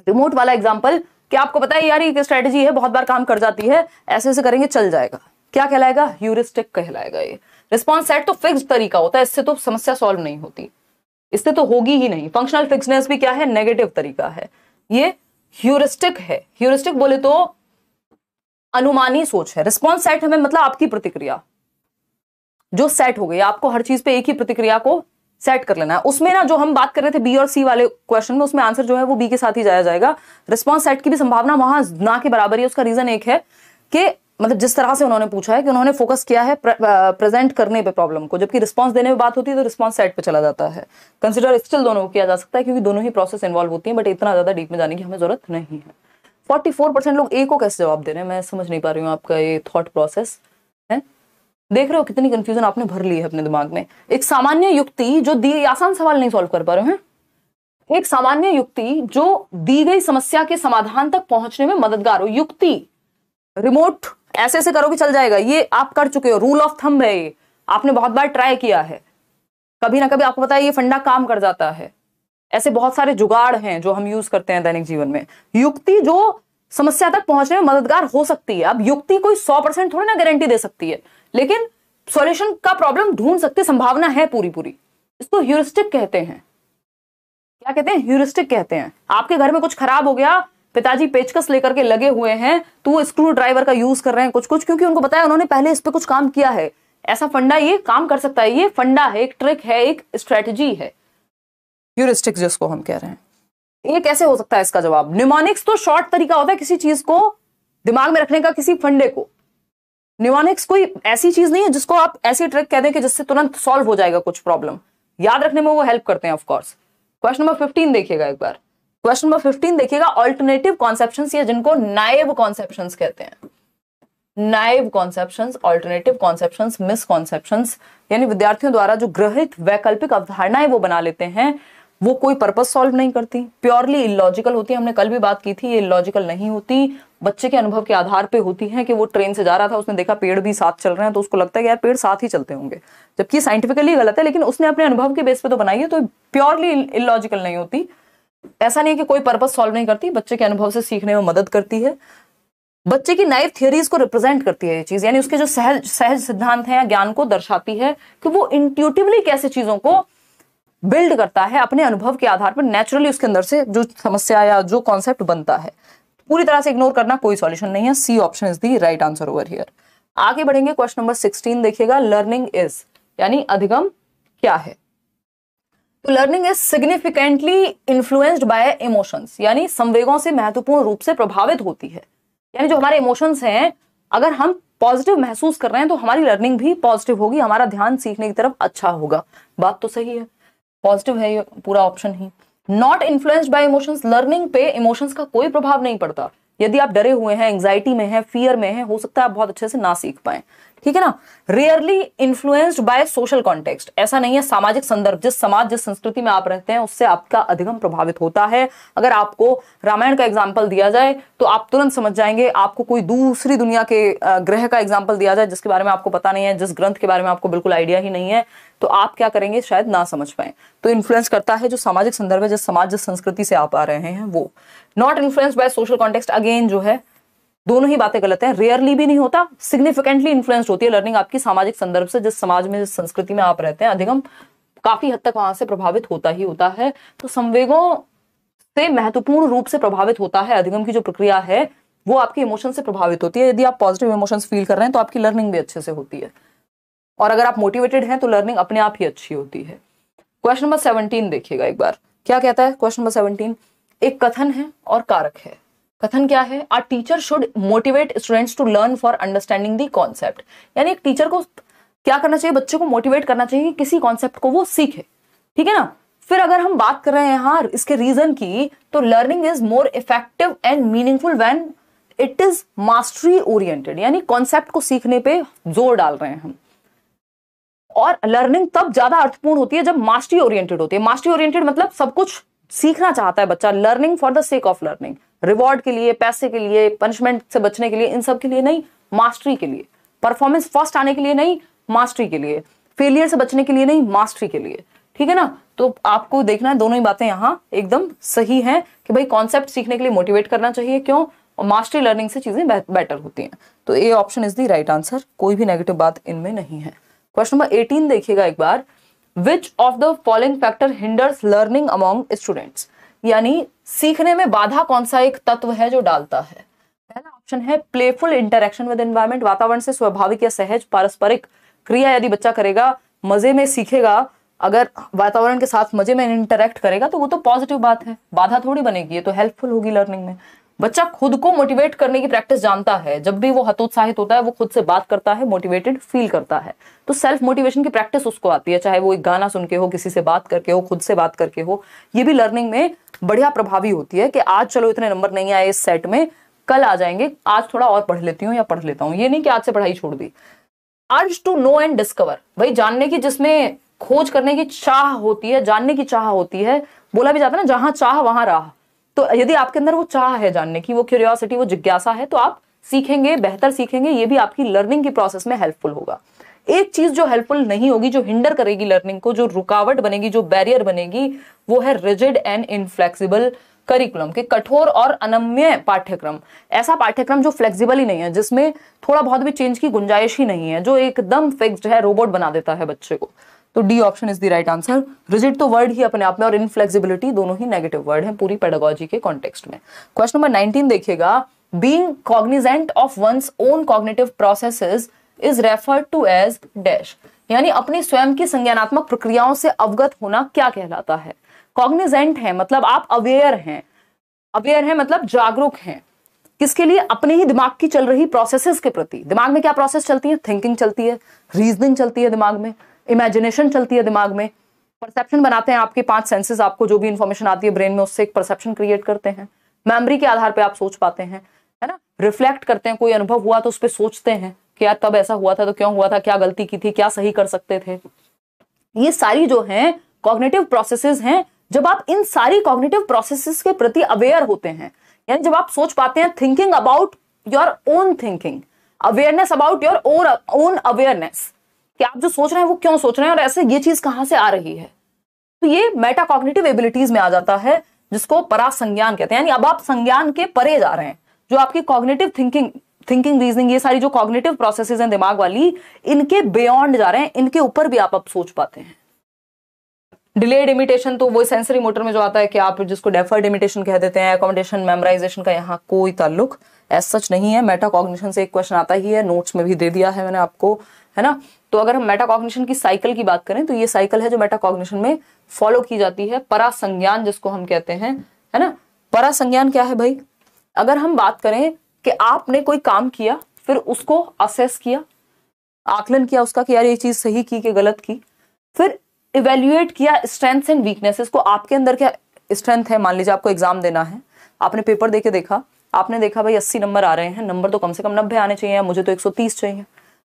Speaker 1: रिमोट वाला एग्जाम्पल क्या आपको पता है यार ये स्ट्रेटेजी है बहुत बार काम कर जाती है ऐसे ऐसे करेंगे चल जाएगा क्या कहलाएगा ह्यूरिस्टिक कहलाएगा ये रिस्पॉन्स सेट तो फिक्स तरीका होता है इससे तो समस्या सॉल्व नहीं होती इससे तो होगी ही नहीं फंक्शनल फिक्सनेस भी क्या है नेगेटिव तरीका है ये ह्यूरिस्टिक है ह्यूरिस्टिक बोले तो अनुमानी सोच है रिस्पॉन्स सेट हमें मतलब आपकी प्रतिक्रिया जो सेट हो गई आपको हर चीज पे एक ही प्रतिक्रिया को सेट कर लेना है उसमें ना जो हम बात कर रहे थे बी और सी वाले क्वेश्चन में उसमें आंसर जो है वो बी के साथ ही जाया जाएगा रिस्पॉन्स सेट की भी संभावना वहां ना के बराबर ही उसका रीजन एक है कि मतलब जिस तरह से उन्होंने पूछा है कि उन्होंने फोकस किया है प्रेजेंट करने पे प्रॉब्लम को जबकि रिस्पांस देने में बात होती है तो रिस्पांस सेट पे चला जाता है कंसीडर स्टिल दोनों को किया जा सकता है क्योंकि दोनों ही प्रोसेस इन्वॉल्व होती है बट इतना ज़्यादा डीप में जाने की हमें ज़रूरत नहीं है फोर्टी फोर परसेंट लोग ए को कैसे जवाब दे रहे हैं मैं समझ नहीं पा रही हूँ आपका ये थॉट प्रोसेस है देख रहे हो कितनी कंफ्यूजन आपने भर ली है अपने दिमाग में एक सामान्य युक्ति जो दिए आसान सवाल नहीं सॉल्व कर पा रहे हैं एक सामान्य युक्ति जो दी गई समस्या के समाधान तक पहुंचने में मददगार हो युक्ति रिमोट ऐसे ऐसे करोगे चल जाएगा ये आप कर चुके हो रूल ऑफ थम्ब है ये आपने बहुत बार ट्राई किया है कभी ना कभी आपको पता है ये फंडा काम कर जाता है ऐसे बहुत सारे जुगाड़ हैं जो हम यूज करते हैं दैनिक जीवन में युक्ति जो समस्या तक पहुंचने में मददगार हो सकती है अब युक्ति कोई सौ परसेंट थोड़ी ना गारंटी दे सकती है लेकिन सॉल्यूशन का प्रॉब्लम ढूंढ सकती संभावना है पूरी पूरी इसको ह्यूरिस्टिक कहते हैं क्या कहते हैं ह्यूरिस्टिक कहते हैं आपके घर में कुछ खराब हो गया पिताजी पेचकस लेकर के लगे हुए हैं तो वो स्क्रू ड्राइवर का यूज कर रहे हैं कुछ कुछ क्योंकि उनको बताया उन्होंने पहले इस पर कुछ काम किया है ऐसा फंडा ये काम कर सकता है ये फंडा है एक ट्रिक है एक स्ट्रेटजी है ह्यूरिस्टिक्स जिसको हम कह रहे हैं ये कैसे हो सकता है इसका जवाब न्यूमोनिक्स तो शॉर्ट तरीका होता है किसी चीज को दिमाग में रखने का किसी फंडे को न्यूमोनिक्स कोई ऐसी चीज नहीं है जिसको आप ऐसी ट्रिक कह दें कि जिससे तुरंत सॉल्व हो जाएगा कुछ प्रॉब्लम याद रखने में वो हेल्प करते हैं ऑफकोर्स क्वेश्चन नंबर फिफ्टीन देखिएगा एक बार क्वेश्चन नंबर फिफ्टीन देखिएगा ऑल्टरनेटिव कॉन्सेप्शन या जिनको नाइव कॉन्सेप्शन कहते हैं naive conception alternative conception misconception यानी विद्यार्थियों द्वारा जो ग्रहित वैकल्पिक अवधारणाएं वो बना लेते हैं वो कोई पर्पज सॉल्व नहीं करती प्योरली इलॉजिकल होती है हमने कल भी बात की थी ये इलॉजिकल नहीं होती बच्चे के अनुभव के आधार पे होती है कि वो ट्रेन से जा रहा था उसने देखा पेड़ भी साथ चल रहे हैं तो उसको लगता है कि यार पेड़ साथ ही चलते होंगे जबकि साइंटिफिकली गलत है लेकिन उसने अपने अनुभव के बेस पे तो बनाई है तो प्योरली इलॉजिकल नहीं होती ऐसा नहीं है कि कोई पर्पज सॉल्व नहीं करती बच्चे के अनुभव से सीखने में मदद करती है बच्चे की नाइव थियोरीज को रिप्रेजेंट करती है ये चीज यानी उसके जो सहज सहज सिद्धांत है या ज्ञान को दर्शाती है कि वो इंट्यूटिवली कैसे चीजों को बिल्ड करता है अपने अनुभव के आधार पर नेचुरली उसके अंदर से जो समस्या या जो कॉन्सेप्ट बनता है पूरी तरह से इग्नोर करना कोई सॉल्यूशन नहीं है C option is the right answer over here आगे बढ़ेंगे क्वेश्चन नंबर सिक्सटीन देखिएगा लर्निंग इज यानी अधिगम क्या है तो learning is significantly influenced by emotions यानी संवेगों से महत्वपूर्ण रूप से प्रभावित होती है यानी जो हमारे इमोशंस हैं अगर हम पॉजिटिव महसूस कर रहे हैं तो हमारी लर्निंग भी पॉजिटिव होगी हमारा ध्यान सीखने की तरफ अच्छा होगा बात तो सही है पॉजिटिव है ये पूरा ऑप्शन ही not influenced by emotions learning पे इमोशंस का कोई प्रभाव नहीं पड़ता यदि आप डरे हुए हैं एंग्जाइटी में हैं फियर में हैं हो सकता है आप बहुत अच्छे से ना सीख पाए ठीक है ना rarely influenced by social context ऐसा नहीं है सामाजिक संदर्भ जिस समाज जिस संस्कृति में आप रहते हैं उससे आपका अधिगम प्रभावित होता है अगर आपको रामायण का एग्जाम्पल दिया जाए तो आप तुरंत समझ जाएंगे आपको कोई दूसरी दुनिया के ग्रह का एग्जाम्पल दिया जाए जिसके बारे में आपको पता नहीं है जिस ग्रंथ के बारे में आपको बिल्कुल आइडिया ही नहीं है तो आप क्या करेंगे शायद ना समझ पाए तो इन्फ्लुएंस करता है जो सामाजिक संदर्भ है जिस समाज जिस संस्कृति से आप आ रहे हैं वो not influence by social context again जो है दोनों ही बातें गलत हैं रेयरली भी नहीं होता सिग्निफिकेंटली इन्फ्लुएंस होती है लर्निंग आपकी सामाजिक संदर्भ से जिस समाज में जिस संस्कृति में आप रहते हैं अधिगम काफी हद तक वहां से प्रभावित होता ही होता है तो संवेगों से महत्वपूर्ण रूप से प्रभावित होता है अधिगम की जो प्रक्रिया है वो आपके इमोशन से प्रभावित होती है यदि आप पॉजिटिव इमोशंस फील कर रहे हैं तो आपकी लर्निंग भी अच्छे से होती है और अगर आप मोटिवेटेड हैं तो लर्निंग अपने आप ही अच्छी होती है क्वेश्चन नंबर सेवनटीन देखिएगा एक बार क्या कहता है क्वेश्चन नंबर सेवनटीन एक कथन है और कारक है कथन क्या है a teacher should motivate students to learn for understanding the concept यानी एक टीचर को क्या करना चाहिए बच्चे को मोटिवेट करना चाहिए कि किसी कॉन्सेप्ट को वो सीखे ठीक है ना फिर अगर हम बात कर रहे हैं यहाँ इसके रीजन की तो learning is more effective and meaningful when it is mastery oriented यानी कॉन्सेप्ट को सीखने पे जोर डाल रहे हैं हम और लर्निंग तब ज्यादा अर्थपूर्ण होती है जब मास्टरी ओरिएंटेड होती है मास्टरी ओरिएंटेड मतलब सब कुछ सीखना चाहता है बच्चा learning for the sake of learning reward के लिए पैसे के लिए पनिशमेंट से बचने के लिए इन सब के लिए नहीं मास्टरी के लिए परफॉर्मेंस फर्स्ट आने के लिए नहीं मास्टरी के लिए फेलियर से बचने के लिए नहीं मास्टरी के लिए ठीक है ना तो आपको देखना है दोनों ही बातें यहाँ एकदम सही है कि भाई कॉन्सेप्ट सीखने के लिए मोटिवेट करना चाहिए क्यों और मास्टरी लर्निंग से चीजें बेटर होती हैं तो A option is the right answer कोई भी नेगेटिव बात इनमें नहीं है क्वेश्चन नंबर एटीन देखिएगा एक बार which of the following factor hinders learning among students यानी सीखने में बाधा कौन सा एक तत्व है जो डालता है पहला ऑप्शन है प्लेफुल इंटरेक्शन विद एनवायरमेंट वातावरण से स्वाभाविक या सहज पारस्परिक क्रिया यदि बच्चा करेगा मजे में सीखेगा अगर वातावरण के साथ मजे में इंटरेक्ट करेगा तो वो तो पॉजिटिव बात है बाधा थोड़ी बनेगी ये तो हेल्पफुल होगी लर्निंग में बच्चा खुद को मोटिवेट करने की प्रैक्टिस जानता है जब भी वो हतोत्साहित होता है वो खुद से बात करता है मोटिवेटेड फील करता है तो सेल्फ मोटिवेशन की प्रैक्टिस उसको आती है चाहे वो एक गाना सुन के हो किसी से बात करके हो खुद से बात करके हो ये भी लर्निंग में बढ़िया प्रभावी होती है कि आज चलो इतने नंबर नहीं आए इस सेट में कल आ जाएंगे आज थोड़ा और पढ़ लेती हूँ या पढ़ लेता हूँ ये नहीं कि आज से पढ़ाई छोड़ दी urge to know and discover भाई जानने की जिसमें खोज करने की चाह होती है जानने की चाह होती है बोला भी जाता है ना जहां चाह वहां राह तो यदि आपके अंदर वो चाह है जानने की वो क्यूरियोसिटी वो जिज्ञासा है तो आप सीखेंगे बेहतर सीखेंगे ये भी आपकी लर्निंग की प्रोसेस में हेल्पफुल होगा एक चीज जो हेल्पफुल नहीं होगी जो हिंडर करेगी लर्निंग को जो रुकावट बनेगी जो बैरियर बनेगी वो है रिजिड एंड इनफ्लेक्सिबल करिकुलम के कठोर और अनम्य पाठ्यक्रम ऐसा पाठ्यक्रम जो फ्लेक्सिबल ही नहीं है जिसमें थोड़ा बहुत भी चेंज की गुंजाइश ही नहीं है जो एकदम फिक्स्ड है रोबोट बना देता है बच्चे को तो D option is the right answer rigid तो वर्ड ही अपने आप में और इनफ्लेक्सिबिलिटी दोनों ही नेगेटिव वर्ड हैं पूरी पेडोगोजी के कॉन्टेक्स्ट में क्वेश्चन नंबर नाइनटीन देखिएगा being cognizant of one's own cognitive processes is referred to as dash यानी अपनी स्वयं की संज्ञानात्मक प्रक्रियाओं से अवगत होना क्या कहलाता है कॉग्निजेंट है मतलब आप अवेयर हैं अवेयर है मतलब जागरूक हैं किसके लिए अपने ही दिमाग की चल रही प्रोसेसेस के प्रति दिमाग में क्या प्रोसेस चलती है थिंकिंग चलती है रीजनिंग चलती है दिमाग में इमेजिनेशन चलती है दिमाग में परसेप्शन बनाते हैं आपके पांच सेंसेस आपको जो भी इन्फॉर्मेशन आती है ब्रेन में उससे एक परसेप्शन क्रिएट करते हैं मेमोरी के आधार पर आप सोच पाते हैं है ना रिफ्लेक्ट करते हैं कोई अनुभव हुआ तो उस पर सोचते हैं कि यार तब ऐसा हुआ था तो क्यों हुआ था क्या गलती की थी क्या सही कर सकते थे ये सारी जो है कॉग्नेटिव प्रोसेसेस हैं जब आप इन सारी कॉग्नेटिव प्रोसेसेस के प्रति अवेयर होते हैं यानी जब आप सोच पाते हैं thinking about your own thinking awareness about your own awareness कि आप जो सोच रहे हैं वो क्यों सोच रहे हैं और ऐसे ये चीज कहां से आ रही है तो ये मेटाकॉग्नेटिव एबिलिटीज में आ जाता है जिसको परासंज्ञान कहते हैं यानी अब आप संज्ञान के परे जा रहे हैं जो आपकी कॉग्नेटिव थिंकिंग थिंकिंग रीजनिंग ये सारी जो कॉग्नेटिव प्रोसेस हैं दिमाग वाली इनके बियॉन्ड जा रहे हैं इनके ऊपर भी आप अब सोच पाते हैं डिलेड इमिटेशन तो वो सेंसरी मोटर में जो आता है कि आप जिसको डेफर्ड इमिटेशन कह देते हैं अकोमोडेशन मेमोराइजेशन का यहाँ कोई ताल्लुक एज सच नहीं है मेटा कॉग्निशन से एक क्वेश्चन आता ही है नोट्स में भी दे दिया है मैंने आपको है ना तो अगर हम मेटाकॉग्निशन की साइकिल की बात करें तो ये साइकिल है जो मेटाकॉग्निशन में फॉलो की जाती है परासंज्ञान जिसको हम कहते हैं है ना परासंज्ञान क्या है भाई अगर हम बात करें कि आपने कोई काम किया फिर उसको असेस किया आकलन किया उसका कि यार ये चीज सही की कि गलत की फिर इवेल्युएट किया स्ट्रेंथ एंड वीकनेसेस को आपके अंदर क्या स्ट्रेंथ है मान लीजिए आपको एग्जाम देना है आपने पेपर दे देखा आपने देखा भाई अस्सी नंबर आ रहे हैं नंबर तो कम से कम नब्बे आने चाहिए मुझे तो एक चाहिए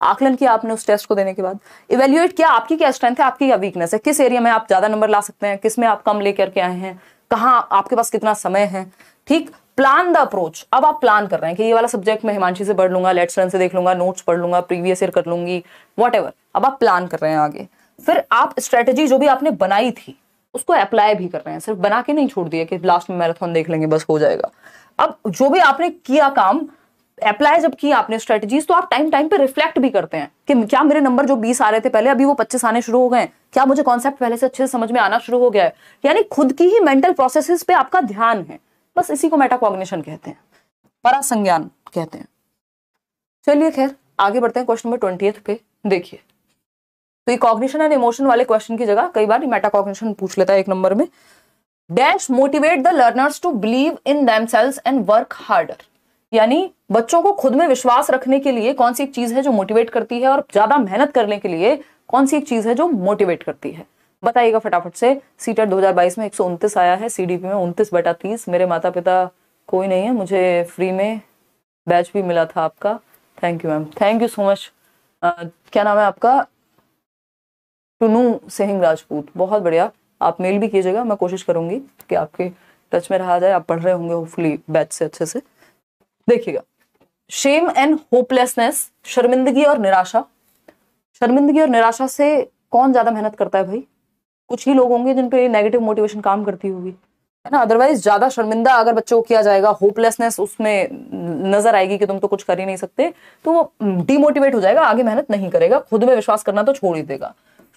Speaker 1: आकलन किया आपने उस टेस्ट को देने के बाद इवेल्युएट किया आपकी क्या स्ट्रेंथ है आपकी क्या वीकनेस है किस एरिया में आप ज़्यादा नंबर ला सकते हैं किस में आप कम लेकर के आए हैं कहाँ आपके पास कितना समय है ठीक प्लान द अप्रोच अब आप प्लान कर रहे हैं कि ये वाला सब्जेक्ट मैं हिमांशी से पढ़ लूंगा लेट्स रन से देख लूंगा नोट्स पढ़ लूंगा प्रीवियस ईयर कर लूंगी वट अब आप प्लान कर रहे हैं आगे फिर आप स्ट्रेटेजी जो भी आपने बनाई थी उसको अप्लाई भी कर रहे हैं सिर्फ बना के नहीं छोड़ दिया कि लास्ट में मैराथन देख लेंगे बस हो जाएगा अब जो भी आपने किया काम अप्लाई जब की आपने स्ट्रेटजीज तो आप टाइम टाइम पे रिफ्लेक्ट भी करते हैं कि क्या मेरे नंबर जो बीस आ रहे थे पहले अभी वो पच्चीस आने शुरू हो गए क्या मुझे कॉन्सेप्ट पहले से अच्छे से समझ में आना शुरू हो गया है यानी खुद की ही मेंटल प्रोसेसेस पे आपका ध्यान है बस इसी को मेटाकॉग्निशन कहते हैं परा संज्ञान कहते हैं चलिए खैर आगे बढ़ते हैं क्वेश्चन नंबर ट्वेंटी पे देखिए तो ये कॉग्निशन एंड इमोशन वाले क्वेश्चन की जगह कई बार मेटाकॉग्निशन पूछ लेता है एक नंबर में dash motivate the learners to believe in them and work harder यानी बच्चों को खुद में विश्वास रखने के लिए कौन सी एक चीज है जो मोटिवेट करती है और ज्यादा मेहनत करने के लिए कौन सी एक चीज है जो मोटिवेट करती है बताइएगा फटाफट से e सीटेट 2022 में एक आया है सीडीपी में उनतीस बटा तीस मेरे माता पिता कोई नहीं है मुझे फ्री में बैच भी मिला था आपका thank you ma'am thank you so much क्या नाम है आपका टनू सिंह राजपूत बहुत बढ़िया आप मेल भी कीजिएगा मैं कोशिश करूंगी कि आपके टच में रहा जाए आप पढ़ रहे होंगे होपफुली बैच से अच्छे से देखिएगा शेम एंड होपलेसनेस शर्मिंदगी और निराशा शर्मिंदगी और निराशा से कौन ज्यादा मेहनत करता है भाई कुछ ही लोग होंगे जिन पे नेगेटिव मोटिवेशन काम करती होगी है ना अदरवाइज ज्यादा शर्मिंदा अगर बच्चों को किया जाएगा होपलेसनेस उसमें नजर आएगी कि तुम तो कुछ कर ही नहीं सकते तो वो डिमोटिवेट हो जाएगा आगे मेहनत नहीं करेगा खुद में विश्वास करना तो छोड़ ही देगा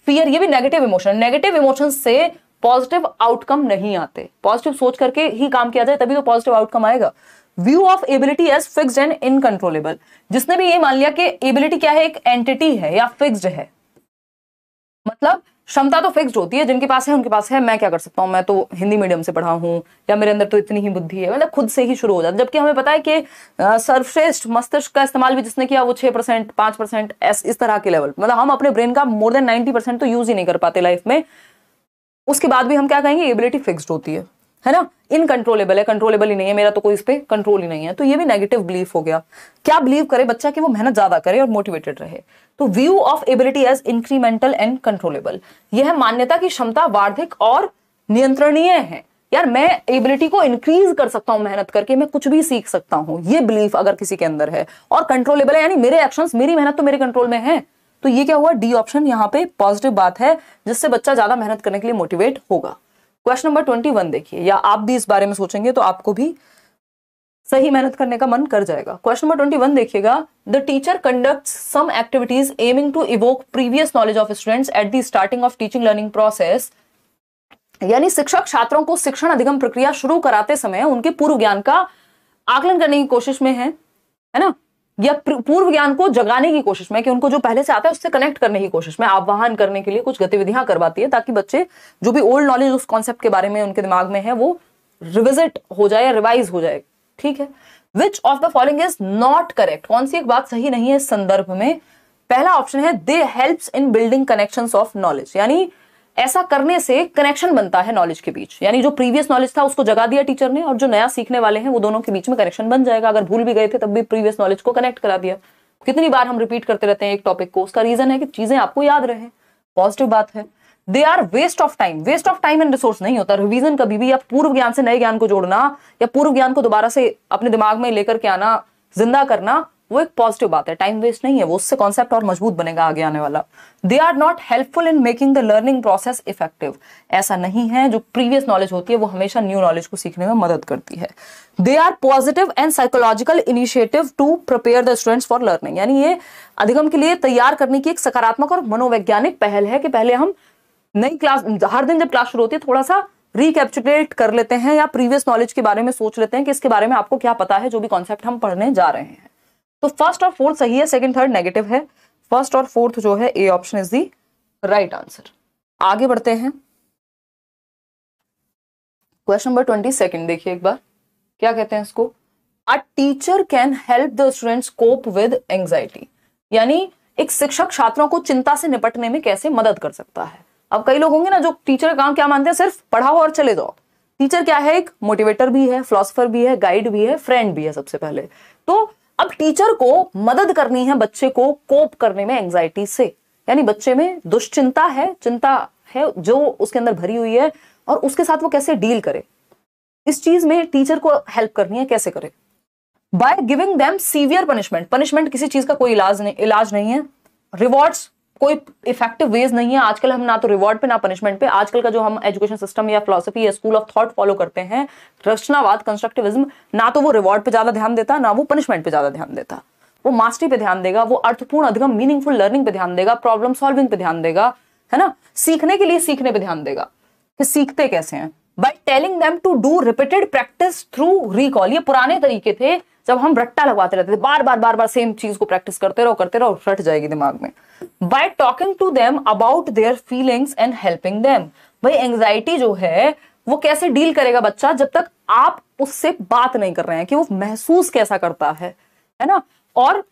Speaker 1: फियर ये भी नेगेटिव इमोशन नेगेटिव इमोशन से पॉजिटिव आउटकम नहीं आते पॉजिटिव सोच करके ही काम किया जाए तभी तो पॉजिटिव आउटकम आएगा view of ability as fixed and uncontrollable जिसने भी ये मान लिया कि एबिलिटी क्या है एक एंटिटी है या फिक्स है मतलब क्षमता तो फिक्स्ड होती है जिनके पास है उनके पास है मैं क्या कर सकता हूँ मैं तो हिंदी मीडियम से पढ़ा हूँ या मेरे अंदर तो इतनी ही बुद्धि है मतलब खुद से ही शुरू हो जाता है जबकि हमें पता है कि सर्वश्रेष्ठ मस्तिष्क का इस्तेमाल भी जिसने किया वो छह परसेंट पांच परसेंट इस तरह के लेवल मतलब हम अपने ब्रेन का मोर देन नाइन्टी परसेंट तो यूज ही नहीं कर पाते लाइफ में उसके बाद भी हम क्या कहेंगे एबिलिटी फिक्सड होती है है ना इनकंट्रोलेबल है कंट्रोलेबल ही नहीं है मेरा तो कोई इस पर कंट्रोल ही नहीं है तो ये भी नेगेटिव बिलीफ हो गया क्या बिलीव करे बच्चा कि वो मेहनत ज्यादा करे और मोटिवेटेड रहे तो view of ability as incremental and controllable यह है मान्यता की क्षमता वार्धिक और नियंत्रणीय है यार मैं एबिलिटी को इंक्रीज कर सकता हूं मेहनत करके मैं कुछ भी सीख सकता हूं ये बिलीफ अगर किसी के अंदर है और कंट्रोलेबल है यानी मेरे एक्शंस मेरी मेहनत तो मेरे कंट्रोल में है तो ये क्या हुआ डी ऑप्शन यहाँ पे पॉजिटिव बात है जिससे बच्चा ज्यादा मेहनत करने के लिए मोटिवेट होगा क्वेश्चन नंबर ट्वेंटी वन देखिए या आप भी इस बारे में सोचेंगे तो आपको भी सही मेहनत करने का मन कर जाएगा क्वेश्चन नंबर ट्वेंटी वन देखिएगा the teacher conduct some activities aiming to evoke previous knowledge of students at the starting of teaching learning process यानी शिक्षक छात्रों को शिक्षण अधिगम प्रक्रिया शुरू कराते समय उनके पूर्व ज्ञान का आकलन करने की कोशिश में है है ना या पूर्व ज्ञान को जगाने की कोशिश में कि उनको जो पहले से आता है उससे कनेक्ट करने की कोशिश में आह्वान करने के लिए कुछ गतिविधियां करवाती है ताकि बच्चे जो भी ओल्ड नॉलेज उस कॉन्सेप्ट के बारे में उनके दिमाग में है वो रिविजिट हो जाए या रिवाइज हो जाए ठीक है which of the following is not correct कौन सी एक बात सही नहीं है इस संदर्भ में पहला ऑप्शन है they help in building connection of knowledge यानी ऐसा करने से कनेक्शन बनता है नॉलेज के बीच यानी जो प्रीवियस नॉलेज था उसको जगा दिया टीचर ने और जो नया सीखने वाले हैं वो दोनों के बीच में कनेक्शन बन जाएगा अगर भूल भी गए थे तब भी प्रीवियस नॉलेज को कनेक्ट करा दिया कितनी बार हम रिपीट करते रहते हैं एक टॉपिक को उसका रीजन है कि चीजें आपको याद रहे पॉजिटिव बात है they are waste of time waste of time and resource नहीं होता रिविजन कभी भी या पूर्व ज्ञान से नए ज्ञान को जोड़ना या पूर्व ज्ञान को दोबारा से अपने दिमाग में लेकर के आना जिंदा करना वो एक पॉजिटिव बात है टाइम वेस्ट नहीं है वो उससे कॉन्सेप्ट और मजबूत बनेगा आगे आने वाला they are not helpful in making the learning process effective ऐसा नहीं है जो प्रीवियस नॉलेज होती है वो हमेशा न्यू नॉलेज को सीखने में मदद करती है they are positive and psychological initiative to prepare the students for learning यानी ये अधिगम के लिए तैयार करने की एक सकारात्मक और मनोवैज्ञानिक पहल है कि पहले हम नई क्लास हर दिन जब क्लास शुरू होती है थोड़ा सा रिकेप्चुलेट कर लेते हैं या प्रीवियस नॉलेज के बारे में सोच लेते हैं कि इसके बारे में आपको क्या पता है जो भी कॉन्सेप्ट हम पढ़ने जा रहे हैं तो फर्स्ट और फोर्थ सही है सेकेंड थर्ड नेगेटिव है फर्स्ट और फोर्थ जो है A option is the right answer आगे बढ़ते हैं क्वेश्चन नंबर ट्वेंटी सेकेंड देखिए एक बार क्या कहते हैं इसको a teacher can help the students cope with anxiety यानी एक शिक्षक छात्रों को चिंता से निपटने में कैसे मदद कर सकता है अब कई लोग होंगे ना जो टीचर का काम क्या मानते हैं सिर्फ पढ़ाओ और चले जाओ टीचर क्या है एक मोटिवेटर भी है फिलोसफर भी है गाइड भी है फ्रेंड भी है सबसे पहले तो अब टीचर को मदद करनी है बच्चे को कोप करने में एंग्जाइटी से यानी बच्चे में दुश्चिंता है चिंता है जो उसके अंदर भरी हुई है और उसके साथ वो कैसे डील करे इस चीज में टीचर को हेल्प करनी है कैसे करे by giving them severe punishment punishment किसी चीज का कोई इलाज नहीं इलाज नहीं है रिवॉर्ड्स कोई इफेक्टिव वेज नहीं है आजकल हम ना तो रिवॉर्ड पे ना पनिशमेंट पे आजकल का जो हम एजुकेशन सिस्टम या फिलोसफी या स्कूल ऑफ थॉट फॉलो करते हैं रचनावाद कंस्ट्रक्टिविज्म ना तो वो रिवॉर्ड पे ज्यादा ध्यान देता ना वो पनिशमेंट पे ज्यादा ध्यान देता वो मास्टरी पे ध्यान देगा वो अर्थपूर्ण अधिगम मीनिंगफुल लर्निंग पे ध्यान देगा प्रॉब्लम सॉल्विंग पे ध्यान देगा है ना सीखने के लिए सीखने पर ध्यान देगा कि सीखते कैसे हैं by telling them to do repeated practice through recall ये पुराने तरीके थे जब हम रट्टा लगवाते रहते थे बार बार बार बार सेम चीज को प्रैक्टिस करते रहो करते रहो रट जाएगी दिमाग में by talking to them about their feelings and helping them भाई एंग्जाइटी जो है वो कैसे डील करेगा बच्चा जब तक आप उससे बात नहीं कर रहे हैं कि वो महसूस कैसा करता है है ना और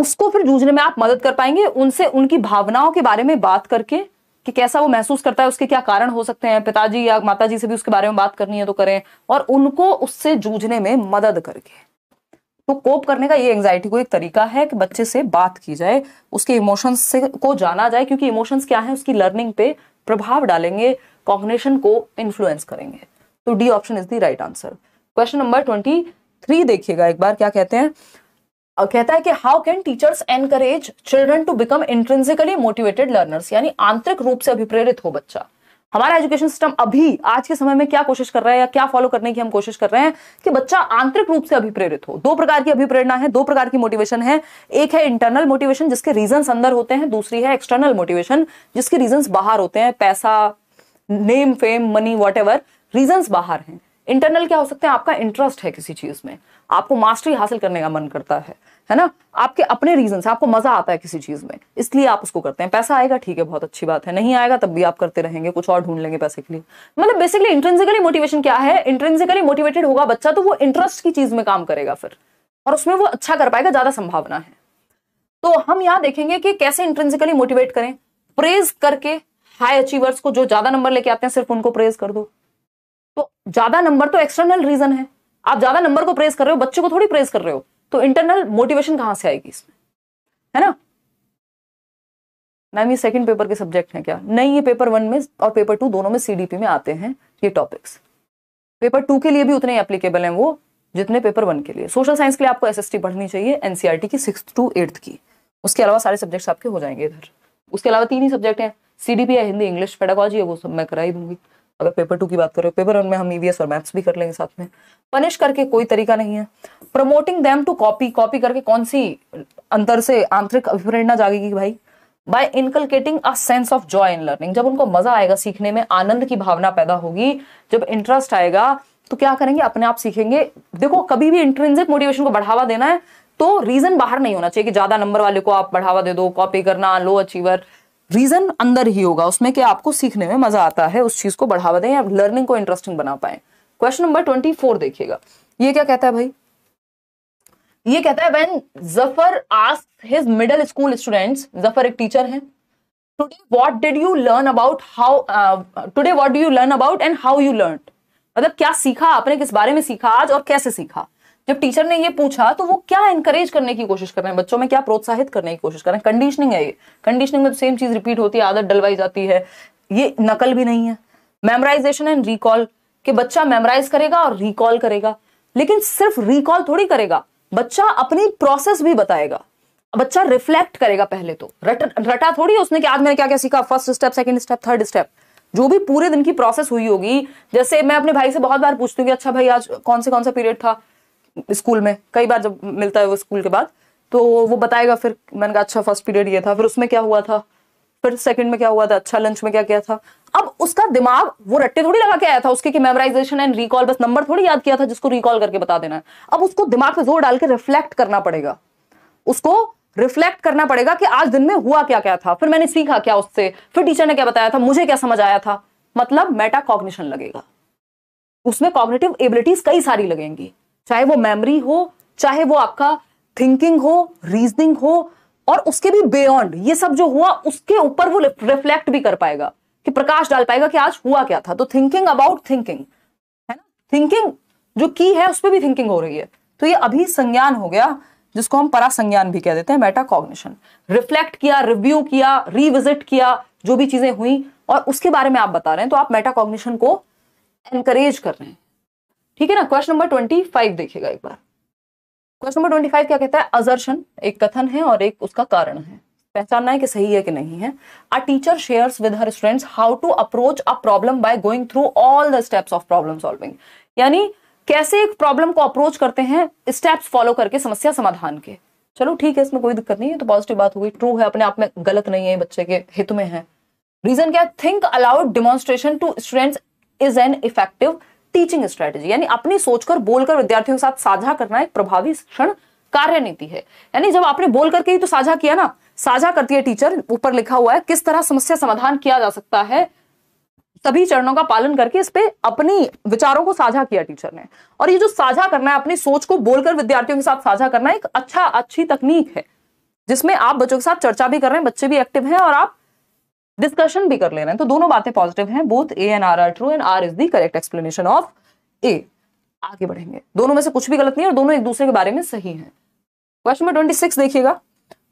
Speaker 1: उसको फिर जूझने में आप मदद कर पाएंगे उनसे उनकी भावनाओं के बारे में बात करके कि कैसा वो महसूस करता है उसके क्या कारण हो सकते हैं पिताजी या माताजी से भी उसके बारे में बात करनी है तो करें और उनको उससे जूझने में मदद करके तो कोप करने का ये एंग्जाइटी को एक तरीका है कि बच्चे से बात की जाए उसके इमोशंस से को जाना जाए क्योंकि इमोशंस क्या है उसकी लर्निंग पे प्रभाव डालेंगे कॉग्नेशन को इन्फ्लुएंस करेंगे तो D option is the right answer question number twenty three देखिएगा एक बार क्या कहते हैं कहता है कि how can teachers encourage children to become intrinsically motivated learners यानी आंतरिक रूप से अभिप्रेरित हो बच्चा हमारा एजुकेशन सिस्टम अभी आज के समय में क्या कोशिश कर रहा है या क्या फॉलो करने की हम कोशिश कर रहे हैं कि बच्चा आंतरिक रूप से अभिप्रेरित हो दो प्रकार की अभिप्रेरणा है दो प्रकार की मोटिवेशन है एक है इंटरनल मोटिवेशन जिसके रीजन अंदर होते हैं दूसरी है एक्सटर्नल मोटिवेशन जिसके रीजन बाहर होते हैं पैसा name fame money whatever बाहर हैं इंटरनल क्या हो सकते हैं आपका इंटरेस्ट है किसी चीज में आपको मास्टरी हासिल करने का मन करता है है ना आपके अपने रीजन से आपको मजा आता है किसी चीज में इसलिए आप उसको करते हैं पैसा आएगा ठीक है बहुत अच्छी बात है नहीं आएगा तब भी आप करते रहेंगे कुछ और ढूंढ लेंगे पैसे के लिए मतलब बेसिकली इंट्रेंसिकली मोटिवेशन क्या है इंट्रेंसिकली मोटिवेटेड होगा बच्चा तो वो इंटरेस्ट की चीज में काम करेगा फिर और उसमें वो अच्छा कर पाएगा ज्यादा संभावना है तो हम यहां देखेंगे कि कैसे इंट्रेंसिकली मोटिवेट करें प्रेज करके हाई अचीवर्स को जो ज्यादा नंबर लेके आते हैं सिर्फ उनको प्रेज कर दो तो ज्यादा नंबर तो एक्सटर्नल रीजन है आप ज्यादा नंबर को प्रेस कर रहे हो बच्चों को थोड़ी प्रेस कर रहे हो तो इंटरनल मोटिवेशन कहां से आएगी इसमें है ना मैम ये सेकंड पेपर के सब्जेक्ट हैं क्या नहीं ये पेपर वन में और पेपर टू दोनों में सीडीपी में आते हैं ये टॉपिक्स पेपर टू के लिए भी उतने एप्लीकेबल हैं वो जितने पेपर वन के लिए सोशल साइंस के लिए आपको एसएसटी पढ़नी चाहिए एनसीईआरटी e की सिक्स टू एट्थ की उसके अलावा सारे सब्जेक्ट्स आपके हो जाएंगे इधर उसके अलावा तीन ही सब्जेक्ट हैं सीडीपी है हिंदी इंग्लिश पेडागोजी है वो सब मैं कराई दूंगी अगर पेपर टू की बात करें पेपर वन में हम ईवीएस e और मैथ्स भी कर लेंगे साथ में पनिश करके कोई तरीका नहीं है promoting them to copy copy करके कौन सी अंतर से आंतरिक अभिप्रेरणा जागेगी भाई by inculcating a sense of joy in learning जब उनको मजा आएगा सीखने में आनंद की भावना पैदा होगी जब इंटरेस्ट आएगा तो क्या करेंगे अपने आप सीखेंगे देखो कभी भी इंट्रेंसिक मोटिवेशन को बढ़ावा देना है तो रीजन बाहर नहीं होना चाहिए कि ज्यादा नंबर वाले को आप बढ़ावा दे दो कॉपी करना लो अचीवर रीजन अंदर ही होगा उसमें कि आपको सीखने में मजा आता है उस चीज को बढ़ावा दें आप लर्निंग को इंटरेस्टिंग बना पाए क्वेश्चन नंबर ट्वेंटी फोर देखिएगा ये क्या कहता है भाई ये कहता है when Zafar ask his middle school students Zafar एक टीचर है today what did you learn about how today what do you learn about and how you learn मतलब क्या सीखा आपने किस बारे में सीखा आज और कैसे सीखा जब टीचर ने ये पूछा तो वो क्या इंकरेज करने की कोशिश कर रहे हैं बच्चों में क्या प्रोत्साहित करने की कोशिश कर रहे हैं कंडीशनिंग है ये कंडीशनिंग में सेम चीज रिपीट होती है आदत डलवाई जाती है ये नकल भी नहीं है मेमोराइजेशन एंड रिकॉल कि बच्चा मेमोराइज करेगा और रिकॉल करेगा लेकिन सिर्फ रिकॉल थोड़ी करेगा बच्चा अपनी प्रोसेस भी बताएगा बच्चा रिफ्लेक्ट करेगा पहले तो रट, रटा थोड़ी उसने कि आज मैंने क्या क्या सीखा first step second step third step जो भी पूरे दिन की प्रोसेस हुई होगी जैसे मैं अपने भाई से बहुत बार पूछती हूँ कि अच्छा भाई आज कौन से कौन सा पीरियड था स्कूल में कई बार जब मिलता है वो स्कूल के बाद तो वो बताएगा फिर मैंने कहा अच्छा फर्स्ट पीरियड ये था फिर उसमें क्या हुआ था फिर सेकंड में क्या हुआ था अच्छा लंच में क्या क्या था अब उसका दिमाग वो रट्टे थोड़ी लगा के आया था उसके कि मेमोराइजेशन एंड रिकॉल बस नंबर थोड़ी याद किया था जिसको रिकॉल करके बता देना है अब उसको दिमाग पे जोर डाल के रिफ्लेक्ट करना पड़ेगा उसको रिफ्लेक्ट करना पड़ेगा कि आज दिन में हुआ क्या क्या था फिर मैंने सीखा क्या उससे फिर टीचर ने क्या बताया था मुझे क्या समझ आया था मतलब मेटा कॉग्निशन लगेगा उसमें कॉग्निटिव एबिलिटीज कई सारी लगेंगी चाहे वो मेमोरी हो चाहे वो आपका थिंकिंग हो रीजनिंग हो और उसके भी बियॉन्ड ये सब जो हुआ उसके ऊपर वो रिफ्लेक्ट भी कर पाएगा कि प्रकाश डाल पाएगा कि आज हुआ क्या था तो थिंकिंग अबाउट थिंकिंग है ना थिंकिंग जो की है उस पर भी थिंकिंग हो रही है तो ये अभी संज्ञान हो गया जिसको हम परासंज्ञान भी कह देते हैं मेटा कॉग्निशन रिफ्लेक्ट किया रिव्यू किया रिविजिट किया जो भी चीजें हुई और उसके बारे में आप बता रहे हैं तो आप कॉग्निशन को एनकरेज कर रहे हैं ठीक है ना क्वेश्चन नंबर ट्वेंटी फाइव देखिएगा एक बार क्वेश्चन नंबर ट्वेंटी फाइव क्या कहता है अजर्शन एक कथन है और एक उसका कारण है पहचानना है कि सही है कि नहीं है a teacher share with her students how to approach a problem by going through all the steps of problem solving यानी कैसे एक प्रॉब्लम को अप्रोच करते हैं स्टेप्स फॉलो करके समस्या समाधान के चलो ठीक है इसमें कोई दिक्कत नहीं है तो पॉजिटिव बात हुई ट्रू है अपने आप में गलत नहीं है बच्चे के हित में है रीजन क्या think aloud demonstration to students is an effective teaching strategy यानी अपनी सोचकर बोलकर विद्यार्थियों के साथ साझा करना एक प्रभावी शिक्षण कार्य नीति है यानी जब आपने बोल करके ही तो साझा किया ना साझा करती है टीचर ऊपर लिखा हुआ है किस तरह समस्या समाधान किया जा सकता है सभी चरणों का पालन करके इस पे अपनी विचारों को साझा किया टीचर ने और ये जो साझा करना है अपनी सोच को बोलकर विद्यार्थियों के साथ साझा करना एक अच्छा अच्छी तकनीक है जिसमें आप बच्चों के साथ चर्चा भी कर रहे हैं बच्चे भी एक्टिव हैं और आप डिस्कशन भी कर ले रहे हैं तो दोनों बातें पॉजिटिव हैं both A and R are true and R is the correct explanation of A आगे बढ़ेंगे दोनों में से कुछ भी गलत नहीं है और दोनों एक दूसरे के बारे में सही है क्वेश्चन नंबर ट्वेंटी सिक्स देखिएगा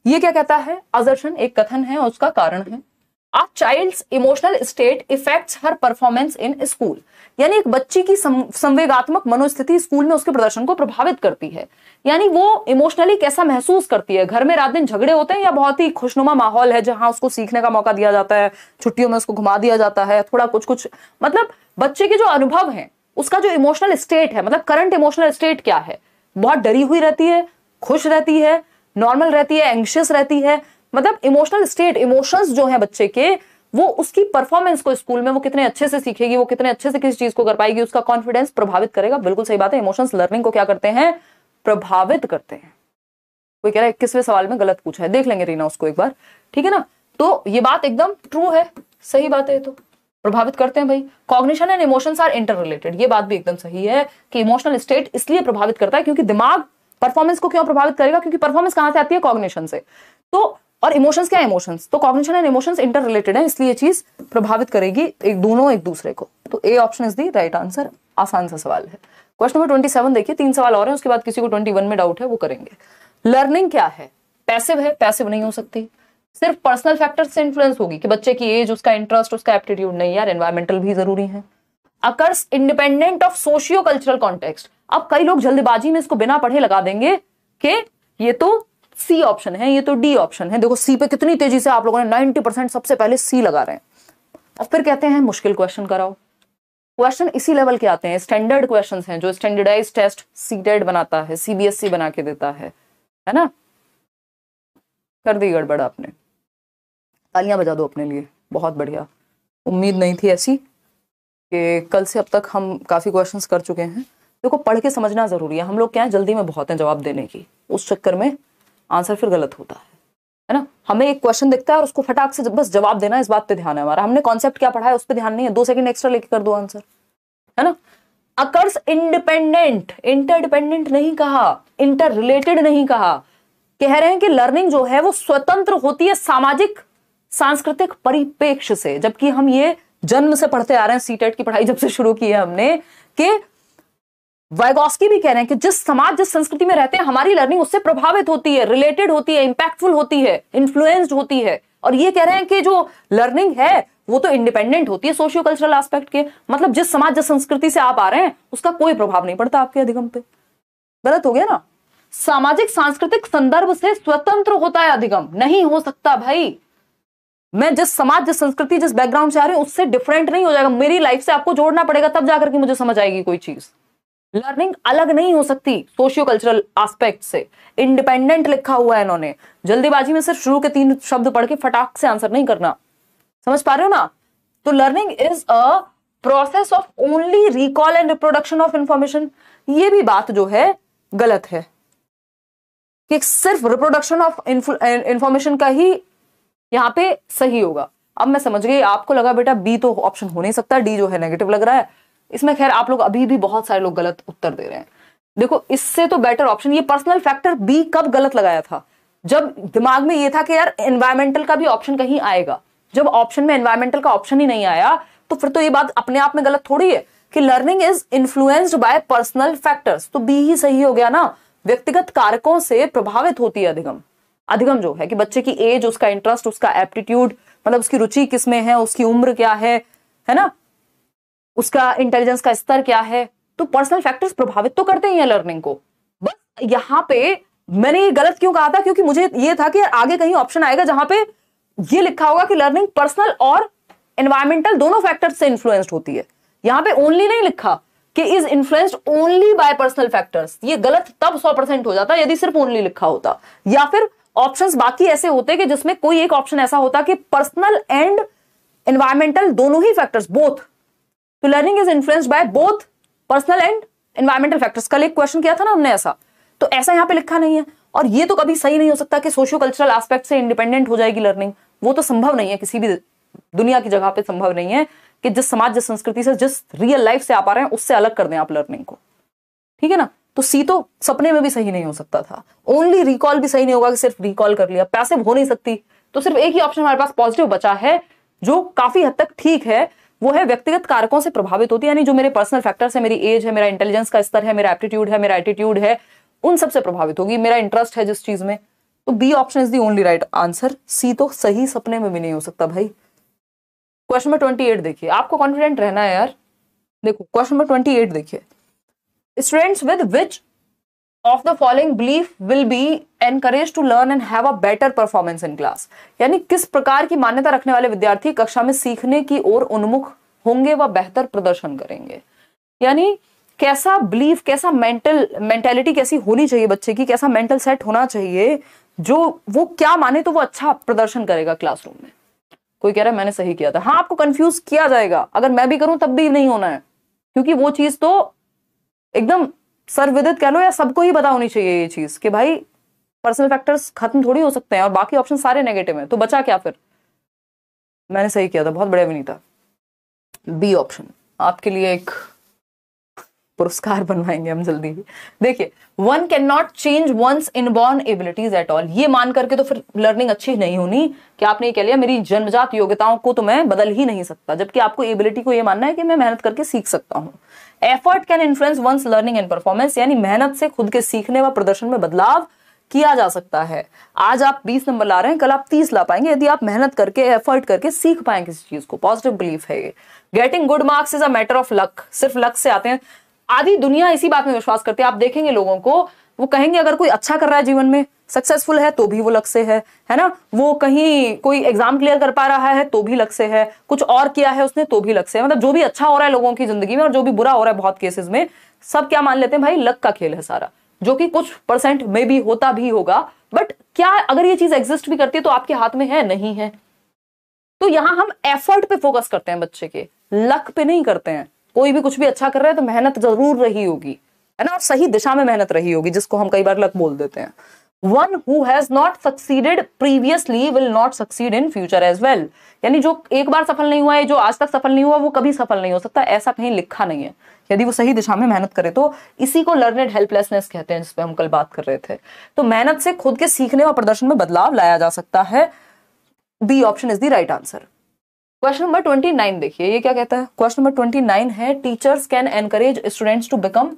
Speaker 1: ये क्या कहता है अजर्शन एक कथन है और उसका कारण है a child emotional state effect her performance in school यानी एक बच्ची की संवेगात्मक मनोस्थिति स्कूल में उसके प्रदर्शन को प्रभावित करती है यानी वो इमोशनली कैसा महसूस करती है घर में रात दिन झगड़े होते हैं या बहुत ही खुशनुमा माहौल है जहां उसको सीखने का मौका दिया जाता है छुट्टियों में उसको घुमा दिया जाता है थोड़ा कुछ कुछ मतलब बच्चे के जो अनुभव है उसका जो इमोशनल स्टेट है मतलब करंट इमोशनल स्टेट क्या है बहुत डरी हुई रहती है खुश रहती है नॉर्मल रहती है एंशियस रहती है मतलब इमोशनल स्टेट इमोशंस जो है बच्चे के वो उसकी परफॉर्मेंस को स्कूल में वो कितने अच्छे से सीखेगी वो कितने अच्छे से किस चीज को कर पाएगी उसका कॉन्फिडेंस प्रभावित करेगा बिल्कुल सही बात है इमोशंस लर्निंग को क्या करते हैं प्रभावित करते हैं कोई कह रहा है इक्कीसवें सवाल में गलत पूछा है देख लेंगे रीना उसको एक बार ठीक है ना तो ये बात एकदम ट्रू है सही बात है तो प्रभावित करते हैं भाई cognition and emotions are interrelated ये बात भी एकदम सही है कि इमोशनल स्टेट इसलिए प्रभावित करता है क्योंकि दिमाग परफॉर्मेंस को क्यों प्रभावित करेगा क्योंकि परफॉर्मेंस कहां से आती है कॉग्निशन से तो और इमोशंस क्या इमोशंस तो cognition and emotions interrelated है इसलिए चीज प्रभावित करेगी एक दोनों एक दूसरे को तो A option is the right answer आसान सा सवाल है क्वेश्चन नंबर ट्वेंटी सेवन देखिए तीन सवाल और हैं उसके बाद किसी को ट्वेंटी वन में डाउट है वो करेंगे लर्निंग क्या है पैसिव है पैसिव नहीं हो सकती सिर्फ पर्सनल फैक्टर से इन्फ्लुएंस होगी कि बच्चे की एज उसका इंटरेस्ट उसका एप्टीट्यूड नहीं यार एनवायरमेंटल भी जरूरी है occurs independent of socio cultural context अब कई लोग जल्दबाजी में इसको बिना पढ़े लगा देंगे कि ये तो सी ऑप्शन है ये तो डी ऑप्शन है देखो सी पे कितनी तेजी से आप लोगों ने 90 परसेंट सबसे पहले सी लगा रहे हैं और फिर कहते हैं मुश्किल क्वेश्चन कराओ क्वेश्चन इसी लेवल के आते हैं स्टैंडर्ड क्वेश्चन हैं जो स्टैंडर्डाइज टेस्ट सीटेड बनाता है सीबीएसई e बना के देता है है ना कर दी गड़बड़ आपने तालियां बजा दो अपने लिए बहुत बढ़िया उम्मीद नहीं थी ऐसी कि कल से अब तक हम काफ़ी क्वेश्चन कर चुके हैं देखो पढ़ के समझना ज़रूरी है हम लोग क्या है जल्दी में बहुत है जवाब देने की उस चक्कर में आंसर फिर गलत होता है है ना हमें एक क्वेश्चन दिखता है और उसको फटाक से बस जवाब देना इस बात पे ध्यान है हमारा हमने कॉन्सेप्ट क्या पढ़ा है उस पर ध्यान नहीं है दो सेकंड एक्स्ट्रा लेके कर दो आंसर है ना अकर्स इंडिपेंडेंट इंटरडिपेंडेंट नहीं कहा इंटर रिलेटेड नहीं कहा कह रहे हैं कि लर्निंग जो है वो स्वतंत्र होती है सामाजिक सांस्कृतिक परिपेक्ष से जबकि हम ये जन्म से पढ़ते आ रहे हैं सीटेट की पढ़ाई जब से शुरू की है हमने कि वाइगोस्की भी कह रहे हैं कि जिस समाज जिस संस्कृति में रहते हैं हमारी लर्निंग उससे प्रभावित होती है रिलेटेड होती है इंपैक्टफुल होती है इन्फ्लुएंस्ड होती है और ये कह रहे हैं कि जो लर्निंग है वो तो इंडिपेंडेंट होती है सोशियो कल्चरल एस्पेक्ट के मतलब जिस समाज जिस संस्कृति से आप आ रहे हैं उसका कोई प्रभाव नहीं पड़ता आपके अधिगम पे गलत हो गया ना सामाजिक सांस्कृतिक संदर्भ से स्वतंत्र होता है अधिगम नहीं हो सकता भाई मैं जिस समाज जिस संस्कृति जिस बैकग्राउंड से आ रही हूं उससे डिफरेंट नहीं हो जाएगा मेरी लाइफ से आपको जोड़ना पड़ेगा तब जाकर के मुझे समझ आएगी कोई चीज़ लर्निंग अलग नहीं हो सकती सोशियो कल्चरल एस्पेक्ट से इंडिपेंडेंट लिखा हुआ है इन्होंने जल्दीबाजी में सिर्फ शुरू के तीन शब्द पढ़ के फटाक से आंसर नहीं करना समझ पा रहे हो ना तो learning is a process of only recall and reproduction of information ये भी बात जो है गलत है कि सिर्फ रिप्रोडक्शन ऑफ इंफॉर्मेशन का ही यहाँ पे सही होगा अब मैं समझ गई आपको लगा बेटा बी तो ऑप्शन हो नहीं सकता डी जो है नेगेटिव लग रहा है इसमें खैर आप लोग अभी भी बहुत सारे लोग गलत उत्तर दे रहे हैं देखो इससे तो बेटर ऑप्शन ये पर्सनल फैक्टर बी कब गलत लगाया था जब दिमाग में ये था कि यार एनवायरमेंटल का भी ऑप्शन कहीं आएगा जब ऑप्शन में एनवायरमेंटल का ऑप्शन ही नहीं आया तो फिर तो ये बात अपने आप में गलत थोड़ी है कि learning is influenced by personal factors तो बी ही सही हो गया ना व्यक्तिगत कारकों से प्रभावित होती है अधिगम अधिगम जो है कि बच्चे की एज उसका इंटरेस्ट उसका एप्टीट्यूड मतलब उसकी रुचि किसमें है उसकी उम्र क्या है है ना उसका इंटेलिजेंस का स्तर क्या है तो पर्सनल फैक्टर्स प्रभावित तो करते ही हैं लर्निंग को बस यहाँ पे मैंने ये गलत क्यों कहा था क्योंकि मुझे ये था कि आगे कहीं ऑप्शन आएगा जहां पे ये लिखा होगा कि लर्निंग पर्सनल और एनवायरमेंटल दोनों फैक्टर्स से इन्फ्लुएंस्ड होती है यहां पे ओनली नहीं लिखा कि is influenced only by personal factors ये गलत तब सौ परसेंट हो जाता यदि सिर्फ ओनली लिखा होता या फिर ऑप्शन बाकी ऐसे होते कि जिसमें कोई एक ऑप्शन ऐसा होता कि पर्सनल एंड एनवायरमेंटल दोनों ही फैक्टर्स बोथ तो learning is influenced by both personal and environmental factors कल एक क्वेश्चन किया था ना हमने ऐसा तो ऐसा यहाँ पे लिखा नहीं है और ये तो कभी सही नहीं हो सकता कि सोशियो कल्चरल एस्पेक्ट से इंडिपेंडेंट हो जाएगी लर्निंग वो तो संभव नहीं है किसी भी दुनिया की जगह पे संभव नहीं है कि जिस समाज जिस संस्कृति से जिस रियल लाइफ से आप आ रहे हैं उससे अलग कर दें आप लर्निंग को ठीक है ना तो सी तो सपने में भी सही नहीं हो सकता था ओनली रिकॉल भी सही नहीं होगा कि सिर्फ रिकॉल कर लिया पैसिव हो नहीं सकती तो सिर्फ एक ही ऑप्शन हमारे पास पॉजिटिव बचा है जो काफी हद तक ठीक है वो है व्यक्तिगत कारकों से प्रभावित होती है यानी जो मेरे पर्सनल फैक्टर्स है मेरी एज है मेरा इंटेलिजेंस का स्तर है मेरा एप्टीट्यूड है मेरा एटीट्यूड है उन सबसे प्रभावित होगी मेरा इंटरेस्ट है जिस चीज में तो B option is the only right answer C तो सही सपने में भी नहीं हो सकता भाई क्वेश्चन नंबर ट्वेंटी एट देखिए आपको कॉन्फिडेंट रहना है यार देखो क्वेश्चन नंबर ट्वेंटी एट देखिए students with which of the following belief will be encourage to learn and have a better performance in class यानी किस प्रकार की मान्यता रखने वाले विद्यार्थी कक्षा में सीखने की ओर उन्मुख होंगे व बेहतर प्रदर्शन करेंगे यानी कैसा बिलीव कैसा मेंटल मेंटेलिटी कैसी होनी चाहिए बच्चे की कैसा मेंटल सेट होना चाहिए जो वो क्या माने तो वो अच्छा प्रदर्शन करेगा क्लासरूम में कोई कह रहा है मैंने सही किया था हाँ आपको कंफ्यूज किया जाएगा अगर मैं भी करूं तब भी नहीं होना है क्योंकि वो चीज तो एकदम सर्वविदित कह लो या सबको ही पता होनी चाहिए ये चीज कि भाई पर्सनल फैक्टर्स खत्म थोड़ी हो सकते हैं और बाकी ऑप्शन सारे नेगेटिव हैं तो बचा क्या फिर मैंने सही किया था बहुत बढ़िया भी नहीं था बी ऑप्शन आपके लिए एक पुरस्कार बनवाएंगे हम जल्दी ही देखिए one can not change one's inborn abilities at all ये मान करके तो फिर लर्निंग अच्छी नहीं होनी कि आपने ये कह लिया मेरी जन्मजात योग्यताओं को तो मैं बदल ही नहीं सकता जबकि आपको एबिलिटी को ये मानना है कि मैं मेहनत करके सीख सकता हूँ effort can influence one's learning and performance यानी मेहनत से खुद के सीखने व प्रदर्शन में बदलाव किया जा सकता है आज आप 20 नंबर ला रहे हैं कल आप 30 ला पाएंगे यदि आप मेहनत करके एफर्ट करके सीख पाएंगे किसी चीज को पॉजिटिव बिलीफ है ये getting good marks is a matter of luck सिर्फ लक से आते हैं आधी दुनिया इसी बात में विश्वास करती है आप देखेंगे लोगों को वो कहेंगे अगर कोई अच्छा कर रहा है जीवन में सक्सेसफुल है तो भी वो लक से है है ना वो कहीं कोई एग्जाम क्लियर कर पा रहा है तो भी लक से है कुछ और किया है उसने तो भी लक से है मतलब जो भी अच्छा हो रहा है लोगों की जिंदगी में और जो भी बुरा हो रहा है बहुत केसेस में सब क्या मान लेते हैं भाई लक का खेल है सारा जो कि कुछ परसेंट में भी होता भी होगा बट क्या अगर ये चीज एग्जिस्ट भी करती है तो आपके हाथ में है नहीं है तो यहां हम एफर्ट पे फोकस करते हैं बच्चे के लक पे नहीं करते हैं कोई भी कुछ भी अच्छा कर रहा है तो मेहनत जरूर रही होगी है ना और सही दिशा में मेहनत रही होगी जिसको हम कई बार लक बोल देते हैं one who has not succeeded previously will not succeed in future as well यानी जो एक बार सफल नहीं हुआ है जो आज तक सफल नहीं हुआ वो कभी सफल नहीं हो सकता ऐसा कहीं लिखा नहीं है यदि वो सही दिशा में मेहनत करे तो इसी को लर्नेड हेल्पलेसनेस कहते हैं जिस पर हम कल बात कर रहे थे तो मेहनत से खुद के सीखने और प्रदर्शन में बदलाव लाया जा सकता है B option is the right answer question number twenty nine देखिए ये क्या कहता है क्वेश्चन नंबर ट्वेंटी नाइन है teachers can encourage students to become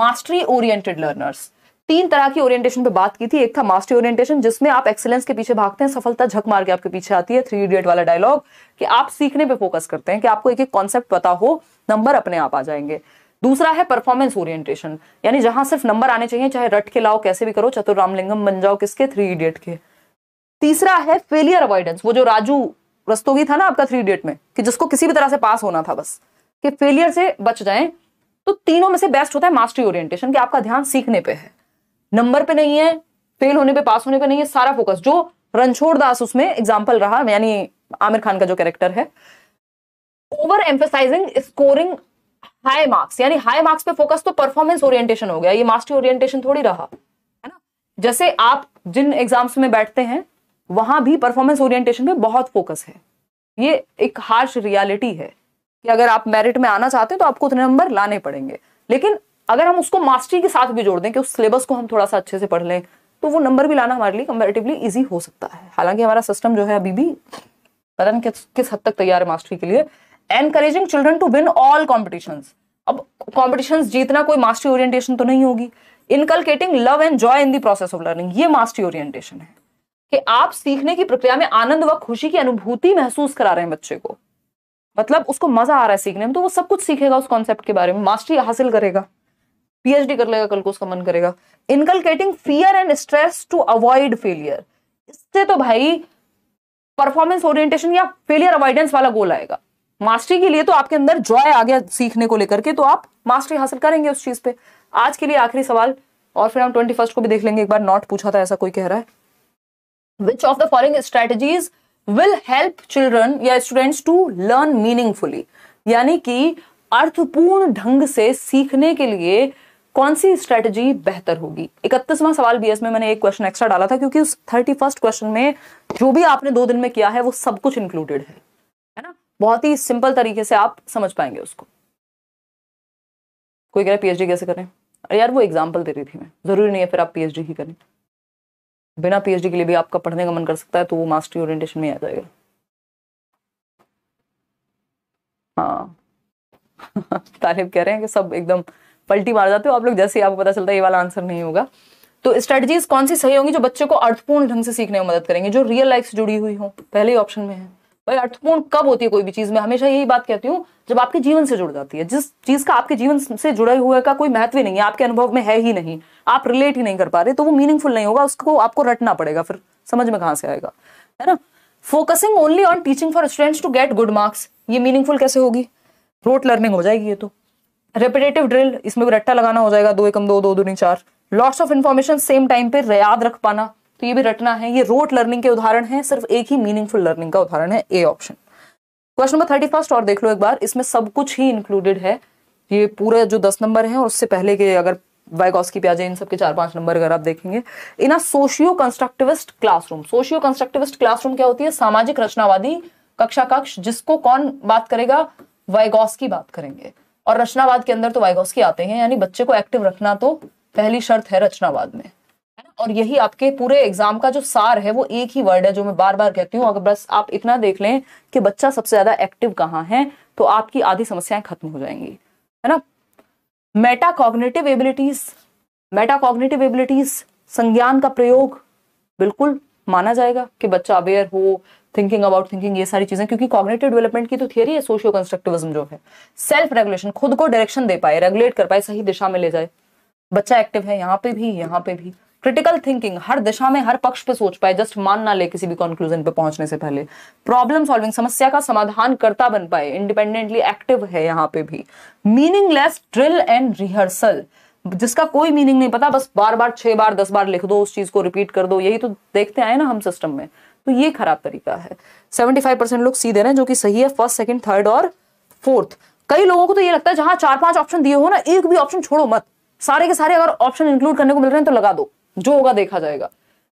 Speaker 1: mastery oriented learners तीन तरह की ओरिएंटेशन पे बात की थी एक था मास्टर ओरिएंटेशन जिसमें आप एक्सेलेंस के पीछे भागते हैं सफलता झक मार के आपके पीछे आती है थ्री इडियट वाला डायलॉग कि आप सीखने पे फोकस करते हैं कि आपको एक एक कॉन्सेप्ट पता हो नंबर अपने आप आ जाएंगे दूसरा है परफॉर्मेंस ओरिएंटेशन यानी जहां सिर्फ नंबर आने चाहिए चाहे रट के लाओ कैसे भी करो चतुर रामलिंगम बन जाओ किसके थ्री इडियट के तीसरा है फेलियर अवॉइडेंस वो जो राजू रस्तोगी था ना आपका थ्री इडियट में कि जिसको किसी भी तरह से पास होना था बस कि फेलियर से बच जाए तो तीनों में से बेस्ट होता है मास्टरी ओरिएंटेशन कि आपका ध्यान सीखने पे है नंबर पे नहीं है फेल होने पे पास होने पे नहीं है सारा फोकस जो रणछोड़ दास उसमें एग्जाम्पल रहा यानी आमिर खान का जो कैरेक्टर है over emphasising scoring high marks यानी हाई मार्क्स पे फोकस तो परफॉर्मेंस ओरिएंटेशन हो गया ये मास्टरी ओरिएंटेशन थोड़ी रहा है ना जैसे आप जिन एग्जाम्स में बैठते हैं वहां भी परफॉर्मेंस ओरिएंटेशन पे बहुत फोकस है ये एक हार्श रियलिटी है कि अगर आप मेरिट में आना चाहते हैं तो आपको उतने नंबर लाने पड़ेंगे लेकिन अगर हम उसको मास्टरी के साथ भी जोड़ दें कि उस सिलेबस को हम थोड़ा सा अच्छे से पढ़ लें तो वो नंबर भी लाना हमारे लिए कंपेरेटिवली ईजी हो सकता है हालांकि हमारा सिस्टम जो है अभी भी पता नहीं किस हद तक तैयार है मास्टरी के लिए encouraging children to win all competition अब कॉम्पिटिशन जीतना कोई मास्टरी ओरिएंटेशन तो नहीं होगी inculcating love and joy in the process of learning ये मास्टरी ओरिएंटेशन है कि आप सीखने की प्रक्रिया में आनंद व खुशी की अनुभूति महसूस करा रहे हैं बच्चे को मतलब उसको मजा आ रहा है सीखने में तो वो सब कुछ सीखेगा उस कॉन्सेप्ट के बारे में मास्टरी हासिल करेगा पीएचडी कर लेगा कल को उसका मन करेगा inculcating fear and stress to avoid failure इससे तो भाई परफॉर्मेंस ओरिएंटेशन या फेलियर अवॉइडेंस वाला गोल आएगा मास्टरी के लिए तो आपके अंदर जॉय आ गया सीखने को लेकर के तो आप मास्टरी हासिल करेंगे उस चीज पे आज के लिए आखिरी सवाल और फिर हम ट्वेंटी फर्स्ट को भी देख लेंगे एक बार नॉट पूछा था ऐसा कोई कह रहा है which of the following strategies will help children या स्टूडेंट्स टू लर्न मीनिंगफुली यानी कि अर्थपूर्ण ढंग से सीखने के लिए कौन सी स्ट्रेटजी बेहतर होगी इकतीसवां सवाल बीएस में मैंने एक क्वेश्चन एक्स्ट्रा डाला था क्योंकि उस थर्टी फर्स्ट क्वेश्चन में जो भी आपने दो दिन में किया है वो सब कुछ इंक्लूडेड है है ना बहुत ही सिंपल तरीके से आप समझ पाएंगे उसको कोई कह रहा है पीएचडी कैसे करें अरे यार वो एग्जाम्पल दे रही थी मैं जरूरी नहीं है फिर आप पीएचडी ही करें बिना पीएचडी के लिए भी आपका पढ़ने का मन कर सकता है तो वो मास्टरी ओरिएंटेशन में आ जाएगा हाँ तालिब कह रहे हैं कि सब एकदम पलटी मार जाते हो आप लोग जैसे ही आपको पता चलता है ये वाला आंसर नहीं होगा तो स्ट्रेटजीज कौन सी सही होंगी जो बच्चों को अर्थपूर्ण ढंग से सीखने में मदद करेंगे जो रियल लाइफ से जुड़ी हुई हो पहले ही ऑप्शन में है भाई अर्थपूर्ण कब होती है कोई भी चीज में हमेशा यही बात कहती हूँ जब आपके जीवन से जुड़ जाती है जिस चीज का आपके जीवन से जुड़े हुए का कोई महत्व ही नहीं है आपके अनुभव में है ही नहीं आप रिलेट ही नहीं कर पा रहे तो वो मीनिंगफुल नहीं होगा उसको आपको रटना पड़ेगा फिर समझ में कहाँ से आएगा है ना focusing only on teaching for students to get good marks ये मीनिंगफुल कैसे होगी रोट लर्निंग हो जाएगी ये तो रेपिटेटिव ड्रिल इसमें भी रट्टा लगाना हो जाएगा दो एकम दो दो दूनी चार lots of information same time पे याद रख पाना तो ये भी रटना है ये रोट लर्निंग के उदाहरण है सिर्फ एक ही मीनिंगफुल लर्निंग का उदाहरण है A option question number thirty first और देख लो एक बार इसमें सब कुछ ही इंक्लूडेड है ये पूरे जो दस नंबर है उससे पहले के अगर की प्याजे इन सबके चार पांच नंबर अगर आप देखेंगे in a socio constructivist classroom socio constructivist classroom क्या होती है सामाजिक रचनावादी कक्षा कक्ष जिसको कौन बात करेगा की बात करेंगे और रचनावाद के अंदर तो वाइगोस्की आते हैं यानी बच्चे को एक्टिव रखना तो पहली शर्त है रचनावाद में और यही आपके पूरे एग्जाम का जो सार है वो एक ही वर्ड है जो मैं बार बार कहती हूँ अगर बस आप इतना देख लें कि बच्चा सबसे ज्यादा एक्टिव कहाँ है तो आपकी आधी समस्याएं खत्म हो जाएंगी है ना मेटाकॉग्नेटिव एबिलिटीज मेटाकॉग्नेटिव एबिलिटीज संज्ञान का प्रयोग बिल्कुल माना जाएगा कि बच्चा अवेयर हो थिंकिंग अबाउट थिंकिंग ये सारी चीजें क्योंकि कॉग्नेटिव डेवलपमेंट की तो थियरी है सोशियो कंस्ट्रक्टिविज्म जो है सेल्फ रेगुलेशन खुद को डायरेक्शन दे पाए रेगुलेट कर पाए सही दिशा में ले जाए बच्चा एक्टिव है यहाँ पे भी यहाँ पे भी क्रिटिकल थिंकिंग हर दिशा में हर पक्ष पे सोच पाए जस्ट मान ना ले किसी भी कंक्लूजन पे पहुंचने से पहले प्रॉब्लम सॉल्विंग समस्या का समाधान करता बन पाए इंडिपेंडेंटली एक्टिव है यहाँ पे भी मीनिंगलेस ड्रिल एंड रिहर्सल जिसका कोई मीनिंग नहीं पता बस बार बार छह बार दस बार लिख दो उस चीज को रिपीट कर दो यही तो देखते आए ना हम सिस्टम में तो ये खराब तरीका है 75 परसेंट लोग सी दे रहे हैं जो कि सही है फर्स्ट सेकंड थर्ड और फोर्थ कई लोगों को तो ये लगता है जहां चार पांच ऑप्शन दिए हो ना एक भी ऑप्शन छोड़ो मत सारे के सारे अगर ऑप्शन इंक्लूड करने को मिल रहे हैं तो लगा दो जो होगा देखा जाएगा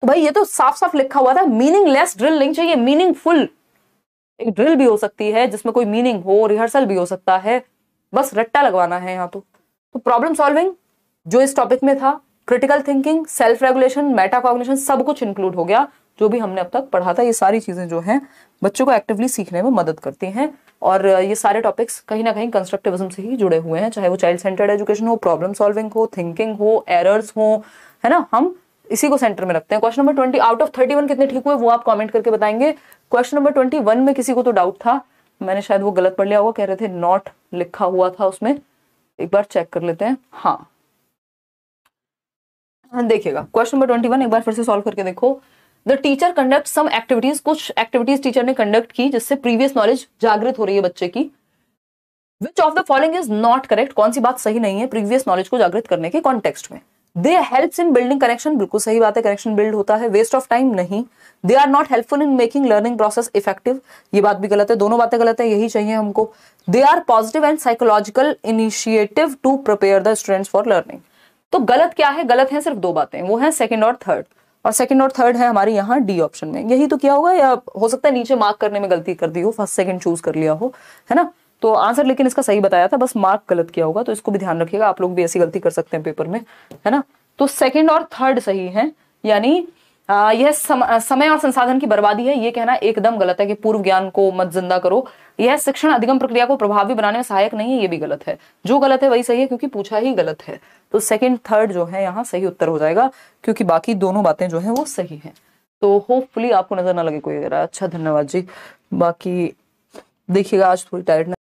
Speaker 1: तो भाई ये तो साफ साफ लिखा हुआ था मीनिंग ड्रिल नहीं चाहिए मीनिंगफुल एक ड्रिल भी हो सकती है जिसमें कोई मीनिंग हो रिहर्सल भी हो सकता है बस रट्टा लगवाना है यहाँ तो तो प्रॉब्लम सॉल्विंग जो इस टॉपिक में था critical thinking self regulation metacognition सब कुछ इंक्लूड हो गया जो भी हमने अब तक पढ़ा था ये सारी चीज़ें जो हैं बच्चों को एक्टिवली सीखने में मदद करती हैं और ये सारे टॉपिक्स कहीं ना कहीं कंस्ट्रक्टिविज्म से ही जुड़े हुए हैं चाहे वो चाइल्ड सेंटर्ड एजुकेशन हो प्रॉब्लम सॉल्विंग हो थिंकिंग हो एरर्स हो है ना हम इसी को सेंटर में रखते हैं question number twenty out of thirty one कितने ठीक हुए वो आप कमेंट करके बताएंगे क्वेश्चन नंबर ट्वेंटी वन में किसी को तो डाउट था मैंने शायद वो गलत पढ़ लिया होगा कह रहे थे नॉट लिखा हुआ था उसमें एक बार चेक कर लेते हैं हाँ, हाँ देखिएगा क्वेश्चन नंबर ट्वेंटी वन एक बार फिर से सॉल्व करके देखो the teacher conduct some activities कुछ एक्टिविटीज टीचर ने कंडक्ट की जिससे प्रीवियस नॉलेज जागृत हो रही है बच्चे की which of the following is not correct कौन सी बात सही नहीं है प्रीवियस नॉलेज को जागृत करने के कॉन्टेक्स्ट में they help in building connection बिल्कुल सही बात है कनेक्शन बिल्ड होता है वेस्ट ऑफ टाइम नहीं they are not helpful in making learning process effective ये बात भी गलत है दोनों बातें गलत है यही चाहिए हमको they are positive and psychological initiative to prepare the students for learning तो गलत क्या है गलत है सिर्फ दो बातें वो है सेकेंड और थर्ड और सेकंड और थर्ड है हमारे यहाँ डी ऑप्शन में यही तो क्या होगा या हो सकता है नीचे मार्क करने में गलती कर दी हो फर्स्ट सेकंड चूज कर लिया हो है ना तो आंसर लेकिन इसका सही बताया था बस मार्क गलत किया होगा तो इसको भी ध्यान रखिएगा आप लोग भी ऐसी गलती कर सकते हैं पेपर में है ना तो सेकेंड और थर्ड सही है यानी यह सम, समय और संसाधन की बर्बादी है ये कहना एकदम गलत है कि पूर्व ज्ञान को मत जिंदा करो यह शिक्षण अधिगम प्रक्रिया को प्रभावी बनाने में सहायक नहीं है ये भी गलत है जो गलत है वही सही है क्योंकि पूछा ही गलत है तो सेकंड थर्ड जो है यहाँ सही उत्तर हो जाएगा क्योंकि बाकी दोनों बातें जो है वो सही है तो होपफुली आपको नजर ना लगे कोई अच्छा धन्यवाद जी बाकी देखिएगा आज थोड़ी टाइर्ड